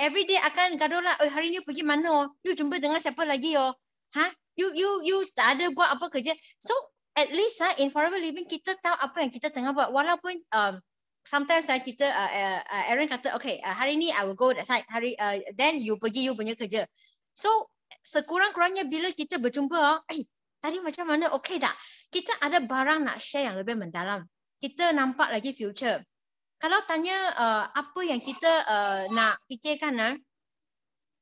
Every day akan gaduh lah, oh, hari ni pergi mana? Oh? You jumpa dengan siapa lagi? Oh? Ha? You, you, you tak ada buat apa kerja. So at least ha, in forever living, kita tahu apa yang kita tengah buat. Walaupun um, sometimes uh, kita, uh, uh, Aaron kata, okay, uh, hari ni I will go that side. Hari, uh, then you pergi, you punya kerja. So sekurang-kurangnya bila kita berjumpa, oh, eh, Tadi macam mana okey tak? Kita ada barang nak share yang lebih mendalam. Kita nampak lagi future. Kalau tanya uh, apa yang kita uh, nak fikirkan, uh, eh?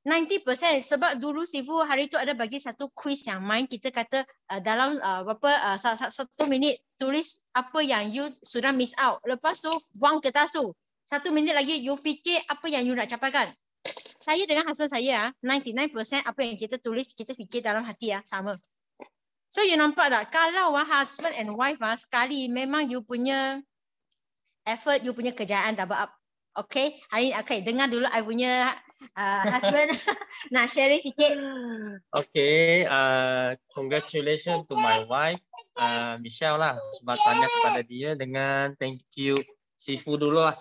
90% sebab dulu Sifu hari tu ada bagi satu quiz yang main, kita kata uh, dalam uh, berapa uh, satu minit tulis apa yang you sudah miss out. Lepas tu buang kertas tu. Satu minit lagi you fikir apa yang you nak capaikan. Saya dengan husband saya, uh, ah, 99% apa yang kita tulis, kita fikir dalam hati ya sama. So you nampak tak kalau ah, husband and wife ah sekali memang you punya effort you punya kerjaan double up. Okay, hari ini okay dengar dulu I punya uh, husband nak share sikit. Okay, uh, congratulations to my wife uh, Michelle lah sebab tanya kepada dia dengan thank you Sifu dulu lah.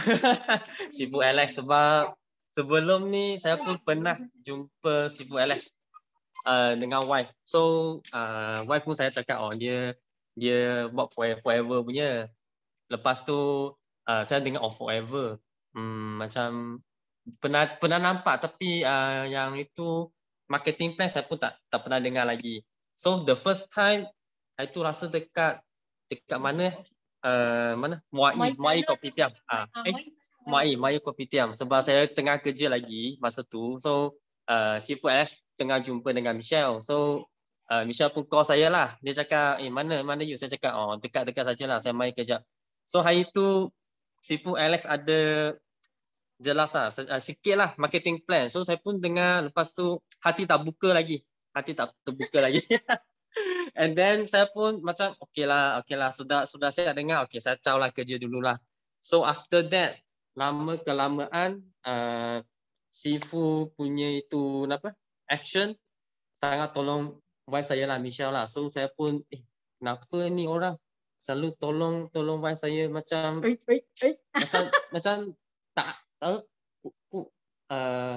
Sifu Alex sebab sebelum ni saya pun pernah jumpa Sifu Alex uh, dengan wife. So uh, wife pun saya cakap oh dia dia buat forever punya. Lepas tu uh, saya dengar oh forever. Hmm, macam pernah pernah nampak tapi uh, yang itu marketing plan saya pun tak tak pernah dengar lagi. So the first time itu rasa dekat dekat mana uh, mana Muai Muai Kopi Tiam. Ah. ah eh, Muai Muai Kopi Tiam sebab saya tengah kerja lagi masa tu. So uh, Seafood Alex tengah jumpa dengan Michelle. So uh, Michelle pun call saya lah. Dia cakap, eh mana, mana you? Saya cakap, oh dekat-dekat sajalah. Saya mai kejap. So hari tu si Fu Alex ada jelas lah. Uh, sikit lah marketing plan. So saya pun dengar lepas tu hati tak buka lagi. Hati tak terbuka lagi. And then saya pun macam okey lah, okey lah. Sudah, sudah saya dengar, okey saya caw lah kerja dululah. So after that, lama kelamaan uh, Sifu punya itu apa? Uh, action sangat tolong wife saya lah Michelle lah. So saya pun eh kenapa ni orang selalu tolong tolong wife saya macam ay, ay, ay. macam macam tak tahu pu, pu, uh, eh,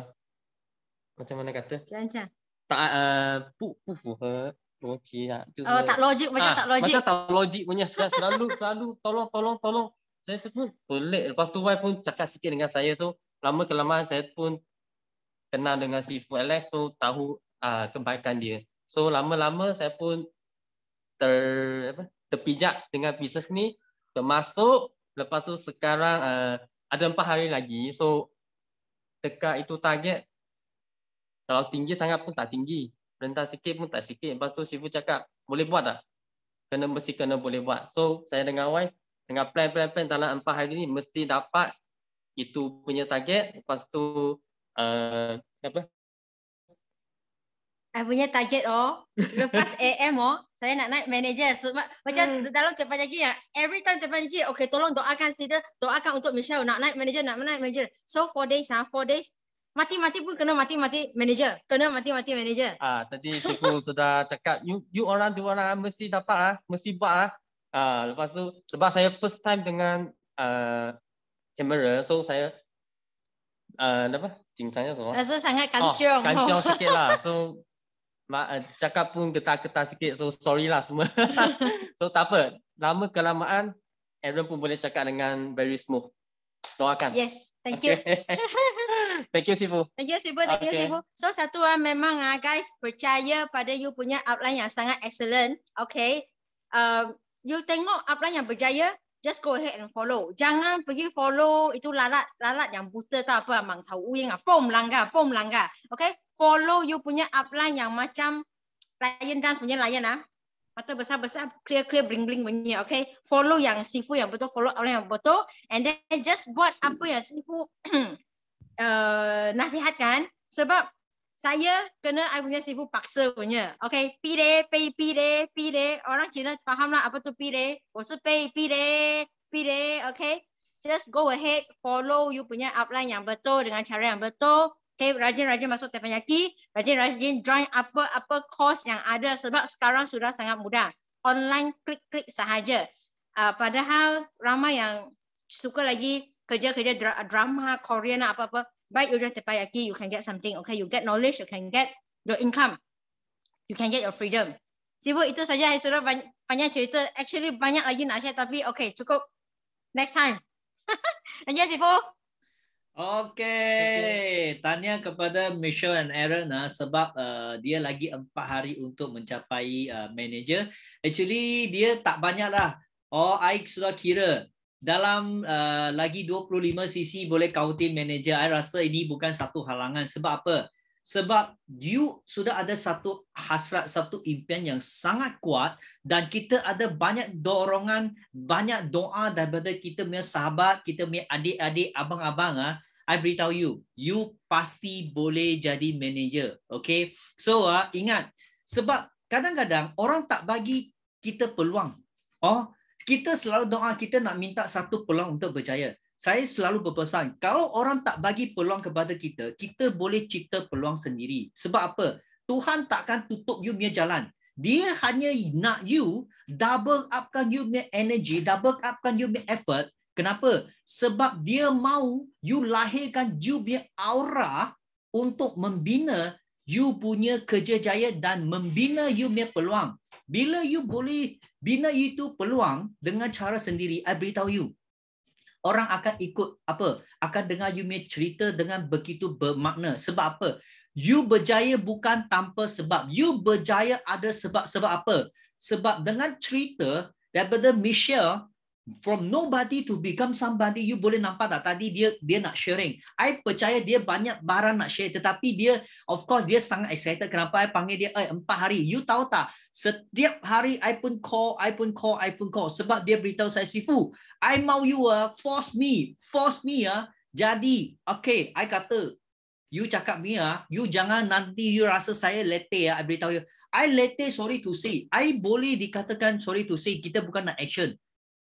macam mana kata? Macam Tak uh, eh, pu pu her eh, logik lah. oh, tak logik macam ah, tak logik. Macam tak logik punya saya selalu selalu tolong tolong tolong saya tu pun pelik. Lepas tu wife pun cakap sikit dengan saya tu so, lama kelamaan saya pun kenal dengan seafood Alex so tahu uh, kebaikan dia. So lama-lama saya pun ter apa, terpijak dengan bisnes ni termasuk lepas tu sekarang uh, ada empat hari lagi so dekat itu target kalau tinggi sangat pun tak tinggi rentas sikit pun tak sikit lepas tu sifu cakap boleh buat tak kena mesti kena boleh buat so saya dengan wife dengan plan plan plan dalam empat hari ni mesti dapat itu punya target lepas tu Eh, apa? Saya punya target oh, lepas AM oh, saya nak naik manager. Sebab macam hmm. dalam tempat lagi ya, every time tempat lagi, okay tolong doakan saya, doakan untuk Michelle nak naik manager, nak naik manager. So four days ah, four days, mati-mati pun kena mati-mati manager. Kena mati-mati manager. Ah, tadi Syukur sudah cakap, you, you orang dua orang ah, mesti dapat ah, mesti buat ah. Ah, lepas tu, sebab saya first time dengan uh, ah, camera, so saya uh, apa? 紧张叫什么？那是三个感觉，感觉是给啦，说嘛呃，加个半个大个大是给说 ah, lah. eh, sorry lah pun boleh cakap dengan very smooth，多阿干。Yes, thank you. Thank you, Sifu. Thank you, Sifu. Thank you, okay. Sifu. So, satu ah memang ah, guys, percaya pada you punya upline yang sangat excellent. Okay. Um, you tengok upline yang berjaya, just go ahead and follow. Jangan pergi follow itu lalat lalat yang buta tak apa amang tahu uing apa? Ah? pom langga pom langga. Okay, follow you punya upline yang macam lion dance punya lion ah. Mata besar besar clear clear bling bling punya. Okay, follow yang sifu yang betul follow orang yang betul and then just buat apa yang sifu uh, nasihatkan sebab saya kena saya punya sifu paksa punya. Okay, pide, pide, pide, pide. Orang Cina faham lah apa tu pide. Bukan pide, pide, pide. Okay, just go ahead, follow you punya outline yang betul dengan cara yang betul. Okay, rajin-rajin masuk tepanyaki. Rajin-rajin join apa-apa course yang ada sebab sekarang sudah sangat mudah. Online klik-klik sahaja. Uh, padahal ramai yang suka lagi kerja-kerja drama, Korean lah, apa-apa baik you just you can get something okay you get knowledge you can get your income you can get your freedom sibu itu saja saya suruh banyak, cerita actually banyak lagi nak share tapi okay cukup next time and yes sibu Okay. Tanya kepada Michelle and Aaron uh, sebab uh, dia lagi empat hari untuk mencapai uh, manager. Actually, dia tak banyak lah. Oh, I sudah kira dalam uh, lagi 25 cc boleh kau team manager I rasa ini bukan satu halangan sebab apa sebab you sudah ada satu hasrat satu impian yang sangat kuat dan kita ada banyak dorongan banyak doa daripada kita punya sahabat kita punya adik-adik abang-abang ah I beritahu you you pasti boleh jadi manager okay so uh, ingat sebab kadang-kadang orang tak bagi kita peluang oh kita selalu doa kita nak minta satu peluang untuk berjaya. Saya selalu berpesan, kalau orang tak bagi peluang kepada kita, kita boleh cipta peluang sendiri. Sebab apa? Tuhan takkan tutup you punya jalan. Dia hanya nak you double upkan you punya energy, double upkan you punya effort. Kenapa? Sebab dia mahu you lahirkan you punya aura untuk membina you punya kerja jaya dan membina you punya peluang. Bila you boleh bina itu peluang dengan cara sendiri, I beritahu you. Orang akan ikut apa? Akan dengar you punya cerita dengan begitu bermakna. Sebab apa? You berjaya bukan tanpa sebab. You berjaya ada sebab-sebab apa? Sebab dengan cerita daripada Michelle from nobody to become somebody you boleh nampak tak tadi dia dia nak sharing i percaya dia banyak barang nak share tetapi dia of course dia sangat excited kenapa i panggil dia eh empat hari you tahu tak setiap hari i pun call i pun call i pun call sebab dia beritahu saya sifu i mau you uh, force me force me ya uh. jadi okay i kata you cakap me uh, ah, you jangan nanti you rasa saya letih ya uh, i beritahu you i letih sorry to say i boleh dikatakan sorry to say kita bukan nak action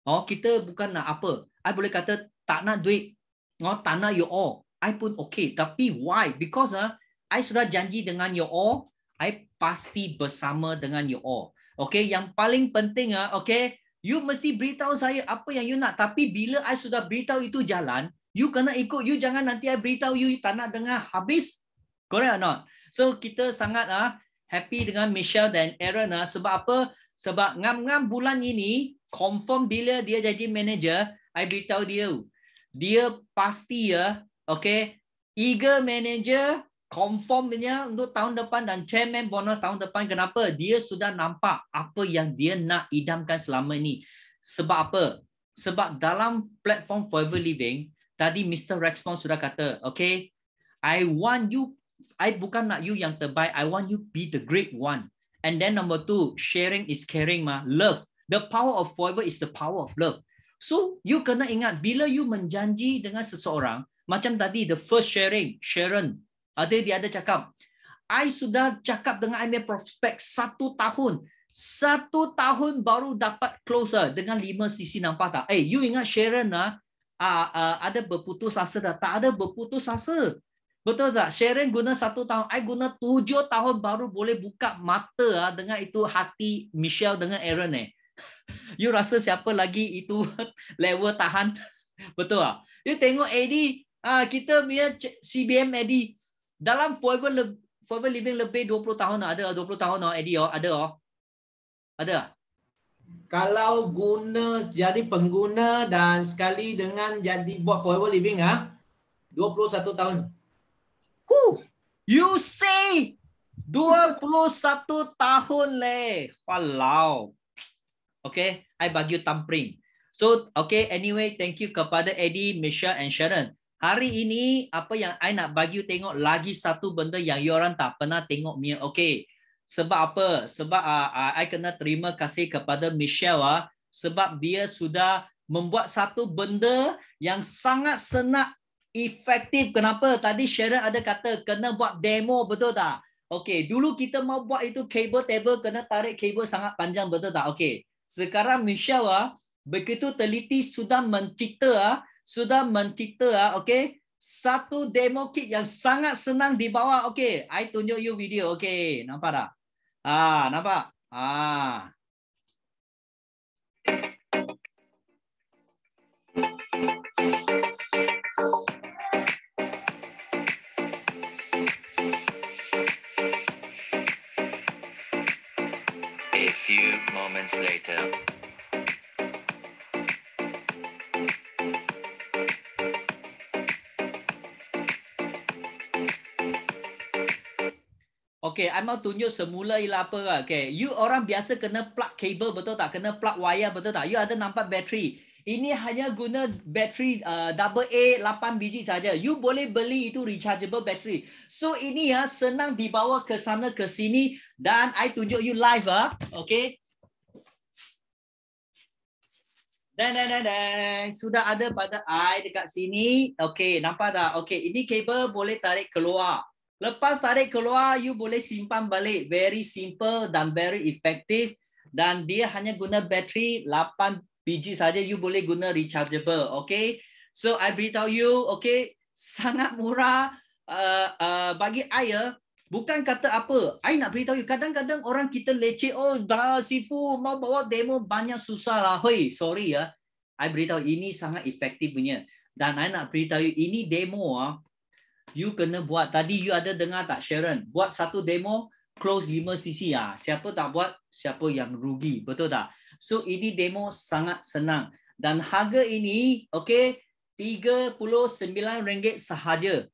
Oh, kita bukan nak apa. I boleh kata tak nak duit. Oh, tak nak you all. I pun okay. Tapi why? Because ah, uh, I sudah janji dengan you all. I pasti bersama dengan you all. Okay, yang paling penting ah, okay, you mesti beritahu saya apa yang you nak. Tapi bila I sudah beritahu itu jalan, you kena ikut. You jangan nanti I beritahu you, you tak nak dengar habis. Correct or not? So kita sangat ah happy dengan Michelle dan Aaron ah sebab apa? Sebab ngam-ngam bulan ini, confirm bila dia jadi manager, I beritahu dia, dia pasti ya, okay, eager manager, confirm dia untuk tahun depan dan chairman bonus tahun depan. Kenapa? Dia sudah nampak apa yang dia nak idamkan selama ini. Sebab apa? Sebab dalam platform Forever Living, tadi Mr. Rexman sudah kata, okay, I want you, I bukan nak you yang terbaik, I want you be the great one. And then number two, sharing is caring ma. Love. The power of forever is the power of love. So you kena ingat bila you menjanji dengan seseorang, macam tadi the first sharing, Sharon. Ada dia ada cakap, I sudah cakap dengan Amir Prospect satu tahun. Satu tahun baru dapat closer ah, dengan lima sisi nampak tak? Eh, hey, you ingat Sharon ah, uh, ada berputus asa tak? Tak ada berputus asa. Betul tak? Sharon guna satu tahun. I guna tujuh tahun baru boleh buka mata ah dengan itu hati Michelle dengan Aaron. Eh. You rasa siapa lagi itu level tahan? Betul tak? You tengok Eddie. Ah, kita punya CBM Eddie. Dalam forever, forever living lebih 20 tahun. Ah, ada 20 ah, tahun Eddie. Oh, ada. Oh. Ada. Kalau guna jadi pengguna dan sekali dengan jadi buat forever living ah 21 tahun. Huh. You say 21 tahun le. Walau. Okay. I bagi you tampering. So, okay. Anyway, thank you kepada Eddie, Michelle and Sharon. Hari ini, apa yang I nak bagi you tengok lagi satu benda yang you orang tak pernah tengok. Mia. Okay. Sebab apa? Sebab uh, uh, I kena terima kasih kepada Michelle. Uh, sebab dia sudah membuat satu benda yang sangat senang efektif kenapa tadi Sharon ada kata kena buat demo betul tak okey dulu kita mau buat itu cable table kena tarik cable sangat panjang betul tak okey sekarang Michelle ah begitu teliti sudah mencipta ah sudah mencipta ah okey satu demo kit yang sangat senang dibawa okey i tunjuk you video okey nampak tak ha ah, nampak ha ah. moments Okay, I'm nak tunjuk semula ialah apa. Lah, okay, you orang biasa kena plug kabel betul tak? Kena plug wire betul tak? You ada nampak bateri. Ini hanya guna bateri uh, double uh, A 8 biji saja. You boleh beli itu rechargeable bateri. So ini ya uh, senang dibawa ke sana ke sini dan I tunjuk you live ah. Uh. Okay. Dan dan dan dan sudah ada pada air dekat sini. Okey, nampak tak? Okey, ini kabel boleh tarik keluar. Lepas tarik keluar, you boleh simpan balik. Very simple dan very effective dan dia hanya guna bateri 8 biji saja you boleh guna rechargeable. okay So I beritahu you, okay sangat murah. Uh, uh, bagi air Bukan kata apa. saya nak beritahu you. Kadang-kadang orang kita leceh. Oh, dah sifu. Mau bawa demo banyak susah lah. Hoi, sorry ya. Saya beritahu ini sangat efektif punya. Dan saya nak beritahu you. Ini demo ah. You kena buat. Tadi you ada dengar tak Sharon? Buat satu demo. Close lima sisi ya. Siapa tak buat? Siapa yang rugi. Betul tak? So, ini demo sangat senang. Dan harga ini, okay, RM39 sahaja.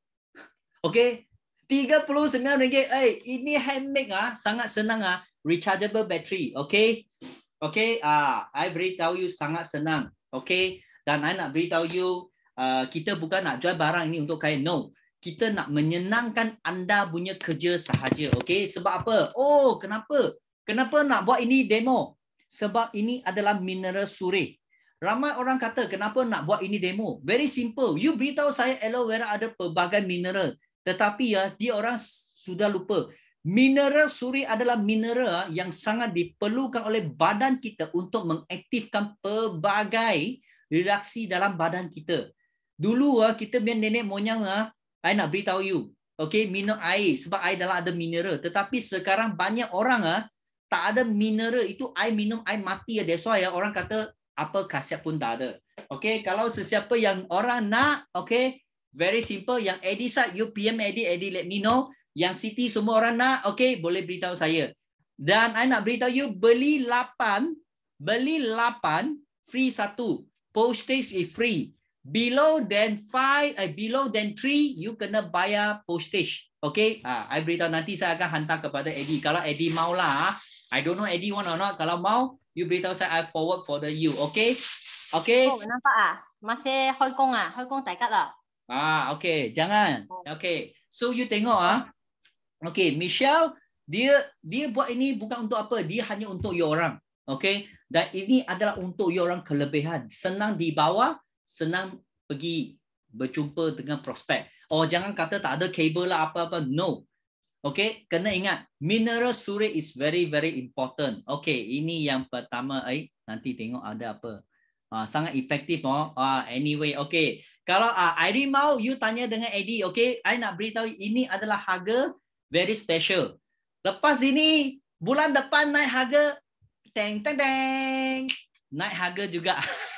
Okay, 39 ringgit. Eh, hey, ini handmade ah, sangat senang ah, rechargeable battery. Okay, okay. Ah, I beritahu you sangat senang. Okay, dan I nak beritahu you, uh, kita bukan nak jual barang ini untuk kalian. No, kita nak menyenangkan anda punya kerja sahaja. Okay, sebab apa? Oh, kenapa? Kenapa nak buat ini demo? Sebab ini adalah mineral surih. Ramai orang kata kenapa nak buat ini demo. Very simple. You beritahu saya aloe vera ada pelbagai mineral. Tetapi ya dia orang sudah lupa mineral suri adalah mineral ya, yang sangat diperlukan oleh badan kita untuk mengaktifkan pelbagai reaksi dalam badan kita. Dulu ya, kita punya nenek moyang ah, I nak beritahu you. Okay, minum air sebab air dalam ada mineral. Tetapi sekarang banyak orang ah tak ada mineral itu air minum air mati ya. That's why ya orang kata apa khasiat pun tak ada. Okay, kalau sesiapa yang orang nak, okay, Very simple. Yang Eddie sah, you PM Eddie, Eddie let me know. Yang City semua orang nak, okay, boleh beritahu saya. Dan saya nak beritahu you, beli 8, beli 8, free satu. Postage is free. Below than five, eh, below than three, you kena bayar postage. Okay, ah, uh, I beritahu nanti saya akan hantar kepada Eddie. Kalau Eddie lah. I don't know Eddie want or not. Kalau mau, you beritahu saya, I forward for the you. Okay? Okay? Oh, nampak ah? Masih Hong Kong ah? Hong Kong tak kat lah? Ah, okay. Jangan. Okay. So you tengok ah. Okay, Michelle, dia dia buat ini bukan untuk apa. Dia hanya untuk you orang. Okay. Dan ini adalah untuk you orang kelebihan. Senang di bawah, senang pergi berjumpa dengan prospek. Oh, jangan kata tak ada kabel lah apa-apa. No. Okay, kena ingat mineral suri is very very important. Okay, ini yang pertama. Eh, nanti tengok ada apa. Ah, sangat efektif oh. Ah, anyway, okay. Kalau ah, Irene mau, you tanya dengan Eddie, okay? I nak beritahu ini adalah harga very special. Lepas ini bulan depan naik harga, teng teng teng, naik harga juga.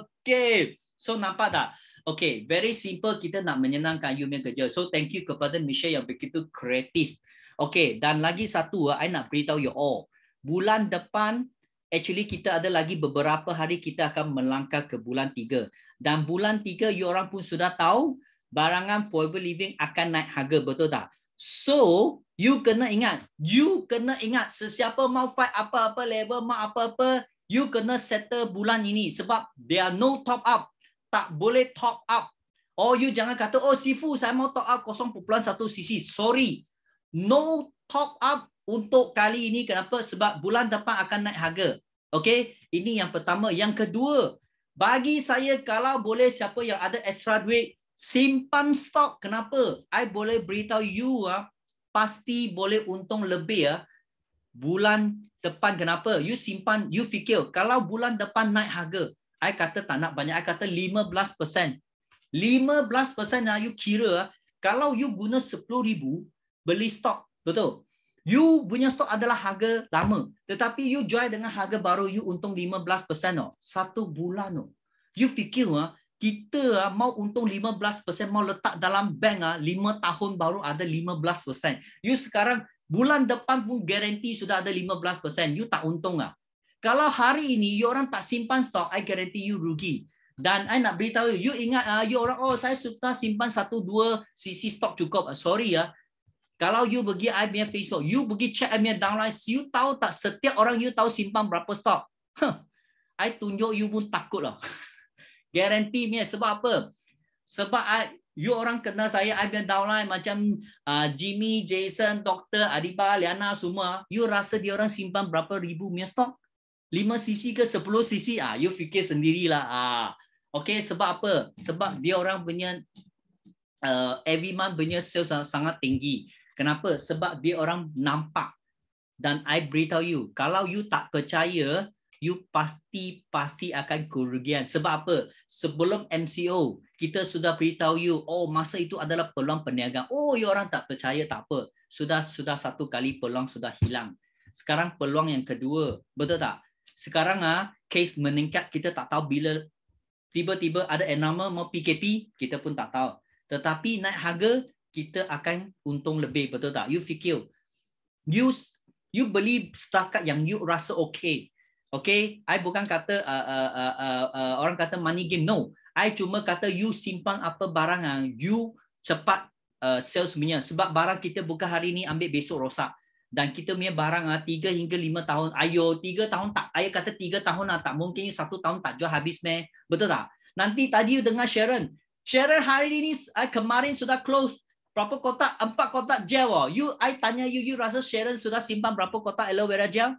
okay, so nampak tak? Okay, very simple kita nak menyenangkan you punya kerja. So thank you kepada Michelle yang begitu kreatif. Okay, dan lagi satu, ah, I nak beritahu you all. Bulan depan actually kita ada lagi beberapa hari kita akan melangkah ke bulan tiga Dan bulan tiga you orang pun sudah tahu, barangan Forever Living akan naik harga, betul tak? So, you kena ingat. You kena ingat sesiapa mau fight apa-apa level, mau apa-apa, you kena settle bulan ini. Sebab there are no top up. Tak boleh top up. Oh, you jangan kata, oh Sifu, saya mau top up 0.1 cc. Sorry. No top up untuk kali ini. Kenapa? Sebab bulan depan akan naik harga. Okey, ini yang pertama. Yang kedua, bagi saya kalau boleh siapa yang ada extra duit, simpan stok. Kenapa? I boleh beritahu you ah, pasti boleh untung lebih ah bulan depan kenapa? You simpan, you fikir kalau bulan depan naik harga. I kata tak nak banyak, I kata 15%. 15% ah you kira ah, kalau you guna 10,000 beli stok, betul? you punya stok adalah harga lama. Tetapi you jual dengan harga baru, you untung 15% oh. satu bulan. Oh. You fikir, ah, kita ah, mau untung 15%, mau letak dalam bank ah, 5 tahun baru ada 15%. You sekarang bulan depan pun garanti sudah ada 15%. You tak untung. Ah. Kalau hari ini you orang tak simpan stok, I guarantee you rugi. Dan I nak beritahu, you ingat, ah, you orang, oh saya suka simpan satu dua sisi stok cukup. Ah, sorry ya, ah. Kalau you pergi I punya Facebook, you pergi check I punya downline, you tahu tak setiap orang you tahu simpan berapa stok? Huh. I tunjuk you pun takut lah. Guarantee me sebab apa? Sebab I, you orang kenal saya, I punya downline macam uh, Jimmy, Jason, Dr. Adiba, Liana semua. You rasa dia orang simpan berapa ribu punya stok? 5 cc ke 10 cc? Ah, you fikir sendirilah. Ah. Okay, sebab apa? Sebab dia orang punya Uh, every month punya sales sangat tinggi. Kenapa? Sebab dia orang nampak. Dan I beritahu you, kalau you tak percaya, you pasti-pasti akan kerugian. Sebab apa? Sebelum MCO, kita sudah beritahu you, oh masa itu adalah peluang perniagaan. Oh, you orang tak percaya, tak apa. Sudah sudah satu kali peluang sudah hilang. Sekarang peluang yang kedua, betul tak? Sekarang ah case meningkat, kita tak tahu bila tiba-tiba ada enama mau PKP, kita pun tak tahu. Tetapi naik harga, kita akan untung lebih betul tak you fikir you you beli setakat yang you rasa okay okay i bukan kata uh, uh, uh, uh, uh, orang kata money game no i cuma kata you simpan apa barang yang you cepat uh, sales punya sebab barang kita buka hari ni ambil besok rosak dan kita punya barang ah 3 hingga 5 tahun ayo 3 tahun tak ayo kata 3 tahun lah tak mungkin 1 tahun tak jual habis meh betul tak nanti tadi you dengar Sharon Sharon hari ini ah, kemarin sudah close berapa kotak? Empat kotak gel. Oh. You, I tanya you, you rasa Sharon sudah simpan berapa kotak aloe vera gel?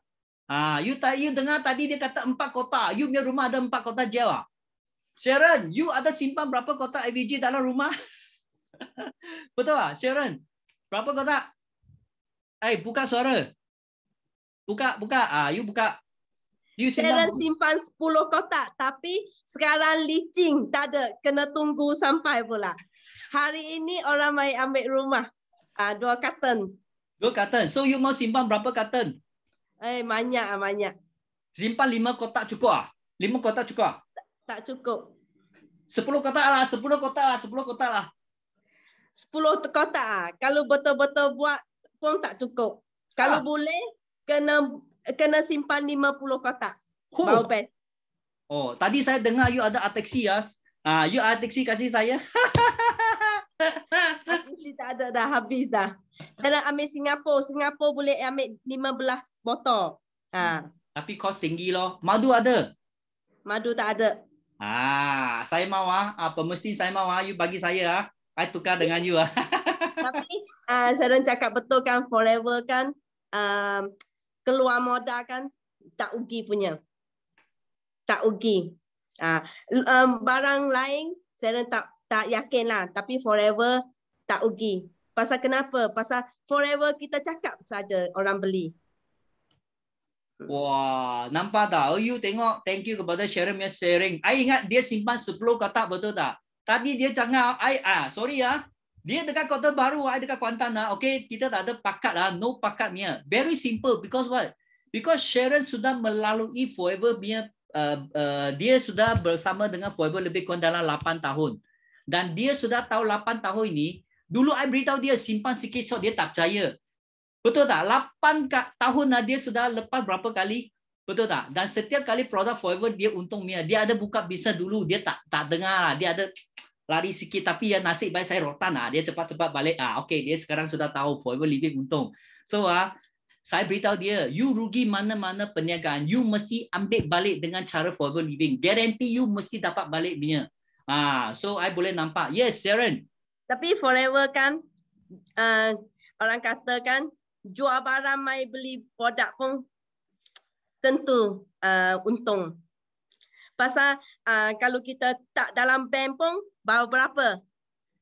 Ha, you, you dengar tadi dia kata empat kotak. You punya rumah ada empat kotak gel. Oh. Sharon, you ada simpan berapa kotak AVG dalam rumah? Betul tak, Sharon? Berapa kotak? Eh, hey, buka suara. Buka, buka. Ah, You buka. You simpan. Sharon simpan sepuluh kotak tapi sekarang licin. Tak ada. Kena tunggu sampai pula. Hari ini orang mai ambil rumah. Ah uh, dua carton. Dua carton. So you mau simpan berapa carton? Eh banyak ah banyak. Simpan lima kotak cukup ah. Lima kotak cukup. ah? tak cukup. Sepuluh kotak lah, sepuluh kotak lah, sepuluh kotak lah. Sepuluh kotak lah. Kalau betul-betul buat pun tak cukup. Ha. Kalau ah. boleh, kena kena simpan lima puluh kotak. Huh. Bau pen. Oh, tadi saya dengar you ada ateksi ya. Ah, uh, you ateksi kasih saya. Mesti tak ada dah habis dah. Saya nak ambil Singapura. Singapura boleh ambil 15 botol. Ha. Tapi kos tinggi loh. Madu ada? Madu tak ada. Ha, ah, saya mahu. ah. ah pemesti saya mahu? ah. You bagi saya ah. Saya tukar dengan you ah. Tapi ah, saya cakap betul kan forever kan. Um, keluar modal kan tak ugi punya. Tak ugi. Ah, um, barang lain saya tak tak yakin lah. Tapi forever tak ugi. Pasal kenapa? Pasal forever kita cakap saja orang beli. Wah, nampak tak? Oh, you tengok. Thank you kepada Sharon yang sharing. I ingat dia simpan 10 kata betul tak? Tadi dia cakap, I, ah, sorry ya. Dia dekat kota baru, I dekat Kuantan lah. Okay, kita tak ada pakat lah. No pakat punya. Very simple. Because what? Because Sharon sudah melalui forever punya. Uh, uh, dia sudah bersama dengan forever lebih kurang dalam 8 tahun dan dia sudah tahu 8 tahun ini dulu saya beritahu dia simpan sikit so dia tak percaya betul tak 8 tahun dah dia sudah lepas berapa kali betul tak dan setiap kali produk forever dia untung dia ada buka bisnes dulu dia tak tak dengar lah dia ada lari sikit tapi ya nasib baik saya rotan lah dia cepat-cepat balik ah okey dia sekarang sudah tahu forever living untung so ah saya beritahu dia, you rugi mana-mana perniagaan, you mesti ambil balik dengan cara forever living. Guarantee you mesti dapat balik minyak. Ah, so I boleh nampak. Yes, Sharon. Tapi forever kan, uh, orang kata kan, jual barang mai beli produk pun tentu uh, untung. Pasal uh, kalau kita tak dalam bank pun, bawa berapa?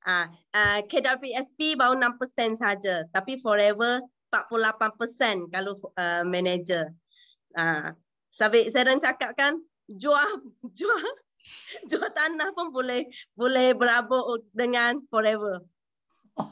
Ah, uh, uh, KWSP bawa 6% saja, tapi forever 48% kalau uh, manager. Ah, uh, Sabi cakap kan, jual jual jual tanah pun boleh boleh berabuk dengan forever.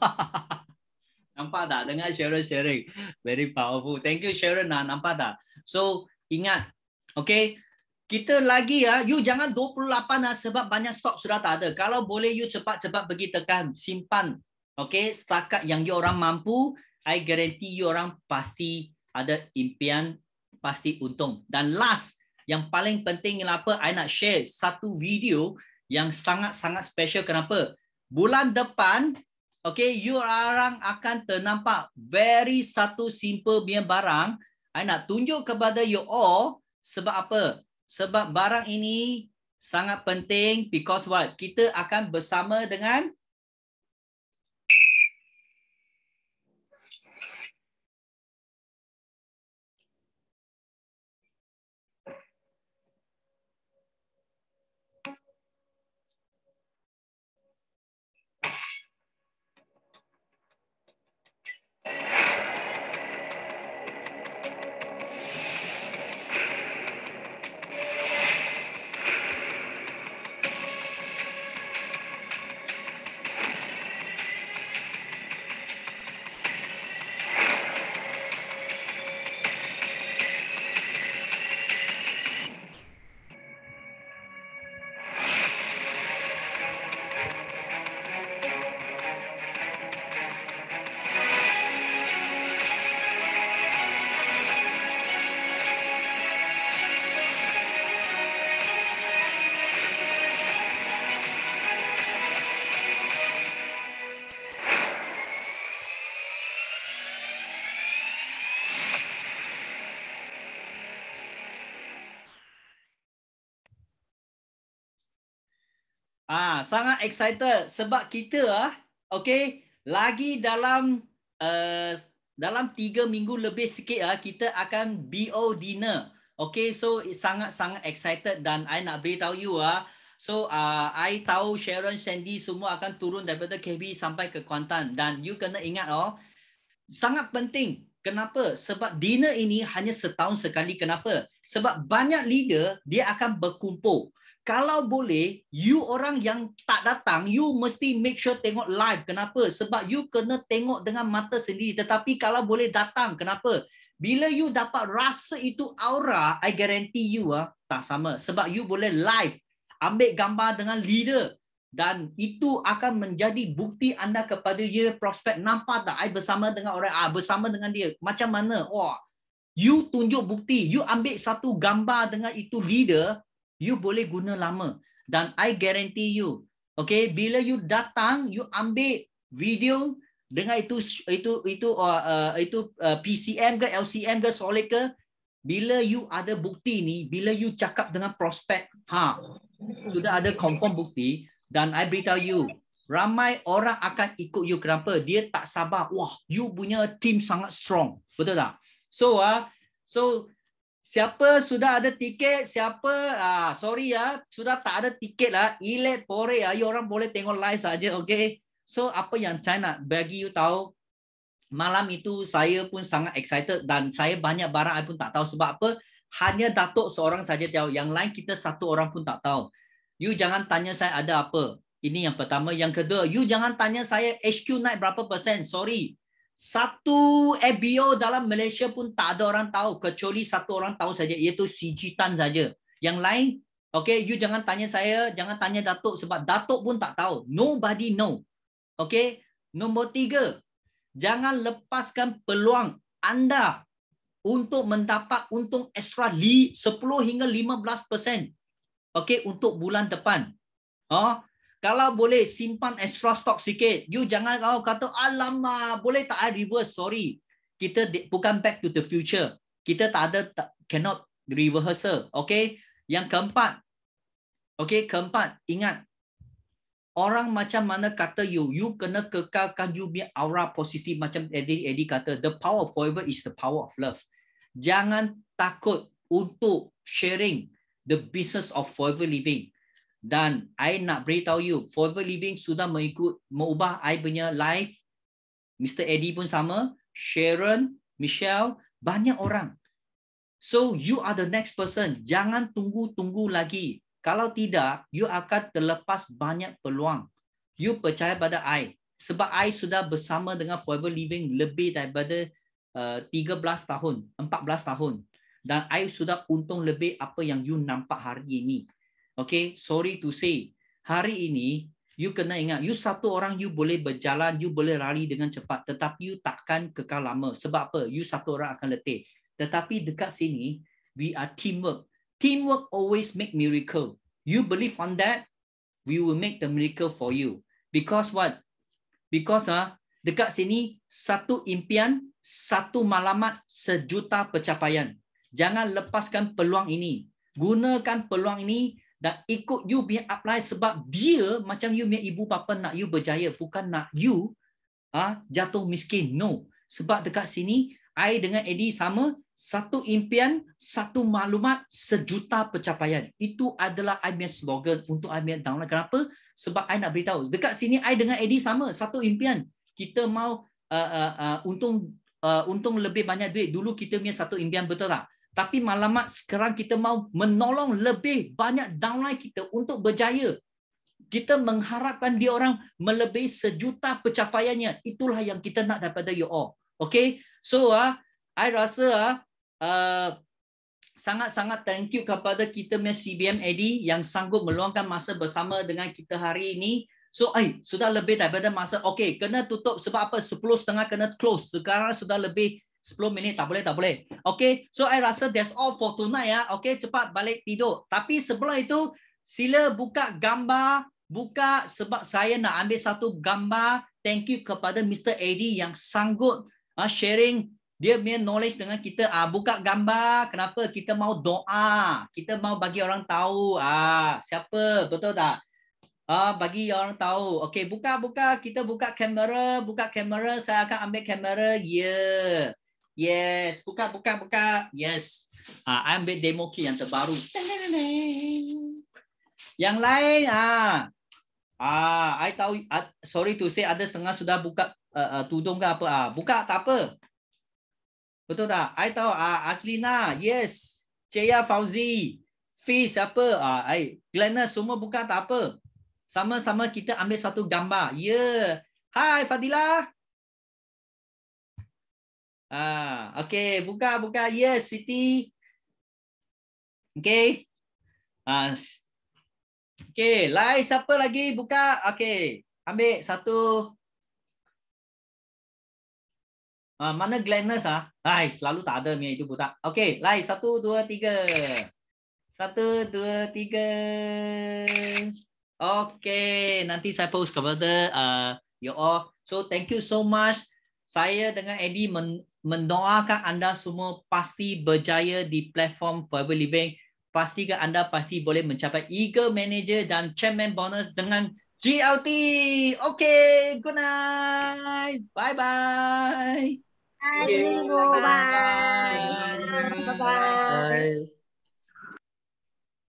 nampak tak dengan Sharon sharing very powerful. Thank you Sharon nah. nampak tak. So ingat okay kita lagi ya, you jangan 28 lah ah, sebab banyak stok sudah tak ada. Kalau boleh you cepat-cepat pergi tekan simpan. Okay, setakat yang you orang mampu, I guarantee you orang pasti ada impian, pasti untung. Dan last, yang paling penting apa? I nak share satu video yang sangat-sangat special kenapa? Bulan depan, okay, you orang akan ternampak very satu simple punya barang. I nak tunjuk kepada you all sebab apa? Sebab barang ini sangat penting because what? Kita akan bersama dengan sangat excited sebab kita ah okey lagi dalam uh, dalam 3 minggu lebih sikit ah kita akan BO dinner. Okey so sangat-sangat excited dan I nak beritahu you ah So uh, I tahu Sharon, Sandy semua akan turun daripada KB sampai ke Kuantan dan you kena ingat oh sangat penting kenapa sebab dinner ini hanya setahun sekali kenapa sebab banyak leader dia akan berkumpul kalau boleh you orang yang tak datang you mesti make sure tengok live kenapa sebab you kena tengok dengan mata sendiri tetapi kalau boleh datang kenapa bila you dapat rasa itu aura i guarantee you ah tak sama sebab you boleh live ambil gambar dengan leader dan itu akan menjadi bukti anda kepada dia prospek nampak tak i bersama dengan orang ah bersama dengan dia macam mana wah oh, you tunjuk bukti you ambil satu gambar dengan itu leader you boleh guna lama. Dan I guarantee you, okay, bila you datang, you ambil video dengan itu itu itu uh, uh itu uh, PCM ke LCM ke solid ke bila you ada bukti ni bila you cakap dengan prospek, ha sudah ada confirm bukti dan i beritahu you ramai orang akan ikut you kenapa dia tak sabar wah you punya team sangat strong betul tak so ah uh, so Siapa sudah ada tiket, siapa ah sorry ya, sudah tak ada tiket lah, ilet pore ya, ah, you orang boleh tengok live saja, okay? So apa yang saya nak bagi you tahu malam itu saya pun sangat excited dan saya banyak barang saya pun tak tahu sebab apa hanya datuk seorang saja tahu yang lain kita satu orang pun tak tahu you jangan tanya saya ada apa ini yang pertama yang kedua you jangan tanya saya HQ naik berapa persen sorry satu ABO dalam Malaysia pun tak ada orang tahu kecuali satu orang tahu saja iaitu CG Tan saja. Yang lain, okay, you jangan tanya saya, jangan tanya Datuk sebab Datuk pun tak tahu. Nobody know. Okay, nombor tiga, jangan lepaskan peluang anda untuk mendapat untung ekstra li 10 hingga 15 persen. Okay, untuk bulan depan. Oh, kalau boleh simpan extra stock sikit. You jangan kau kata, alamak, boleh tak I reverse? Sorry. Kita bukan back to the future. Kita tak ada, tak, cannot reverse. Okay. Yang keempat. Okay, keempat. Ingat. Orang macam mana kata you, you kena kekalkan you punya aura positif macam Eddie, Eddie kata. The power of forever is the power of love. Jangan takut untuk sharing the business of forever living dan I nak beritahu you Forever Living sudah mengikut mengubah I punya life Mr. Eddie pun sama Sharon Michelle banyak orang so you are the next person jangan tunggu-tunggu lagi kalau tidak you akan terlepas banyak peluang you percaya pada I sebab I sudah bersama dengan Forever Living lebih daripada uh, 13 tahun 14 tahun dan I sudah untung lebih apa yang you nampak hari ini Okay, sorry to say, hari ini you kena ingat, you satu orang you boleh berjalan, you boleh lari dengan cepat, tetapi you takkan kekal lama. Sebab apa? You satu orang akan letih. Tetapi dekat sini, we are teamwork. Teamwork always make miracle. You believe on that, we will make the miracle for you. Because what? Because ah, dekat sini, satu impian, satu malamat, sejuta pencapaian. Jangan lepaskan peluang ini. Gunakan peluang ini dan ikut you punya apply sebab dia macam you punya ibu bapa nak you berjaya bukan nak you ah ha, jatuh miskin no sebab dekat sini I dengan Eddie sama satu impian satu maklumat sejuta pencapaian itu adalah I punya slogan untuk I punya download kenapa sebab I nak beritahu dekat sini I dengan Eddie sama satu impian kita mau uh, uh, uh, untung uh, untung lebih banyak duit dulu kita punya satu impian betul tak tapi malamat sekarang kita mahu menolong lebih banyak downline kita untuk berjaya. Kita mengharapkan dia orang melebihi sejuta pencapaiannya. Itulah yang kita nak daripada you all. Okay? So, uh, I rasa uh, sangat-sangat thank you kepada kita punya CBM Eddie yang sanggup meluangkan masa bersama dengan kita hari ini. So, ay, eh, sudah lebih daripada masa. Okay, kena tutup sebab apa? 10.30 kena close. Sekarang sudah lebih 10 minit tak boleh tak boleh. Okay, so I rasa that's all for tonight ya. Okay, cepat balik tidur. Tapi sebelum itu sila buka gambar buka sebab saya nak ambil satu gambar. Thank you kepada Mr. AD yang sanggup uh, sharing dia punya knowledge dengan kita. Ah uh, buka gambar. Kenapa kita mau doa? Kita mau bagi orang tahu. Ah uh, siapa betul tak? Ah uh, bagi orang tahu. Okey, buka buka kita buka kamera, buka kamera. Saya akan ambil kamera. Ya. Yeah. Yes, buka buka buka. Yes. Ah, uh, ambil demo key yang terbaru. Yang lain ah. Ah, I tahu uh, sorry to say ada setengah sudah buka uh, uh, tudung ke apa Uh. Buka tak apa. Betul tak? I tahu ah uh, Aslina. Yes. Cheya Fauzi. Fiz apa? Ah, uh, ai Glenna semua buka tak apa. Sama-sama kita ambil satu gambar. Yeah. hi Fadila. Ah, okay, buka, buka. Yes, Siti. Okay. ah, Okay, live siapa lagi? Buka. Okay, ambil satu. Ah mana Glenness? ah? Hai, selalu tak ada ni itu buta. Okay, live. Satu, dua, tiga. Satu, dua, tiga. Okay, nanti saya post kepada uh, you all. So, thank you so much. Saya dengan Eddie men, mendoakan anda semua pasti berjaya di platform Forever Living. Pastikan anda pasti boleh mencapai Eagle Manager dan Chairman Bonus dengan GLT. Okay, good night. Bye-bye. Bye-bye. Bye-bye. Bye-bye. Bye-bye. Bye-bye. Bye-bye. Bye-bye. Bye-bye.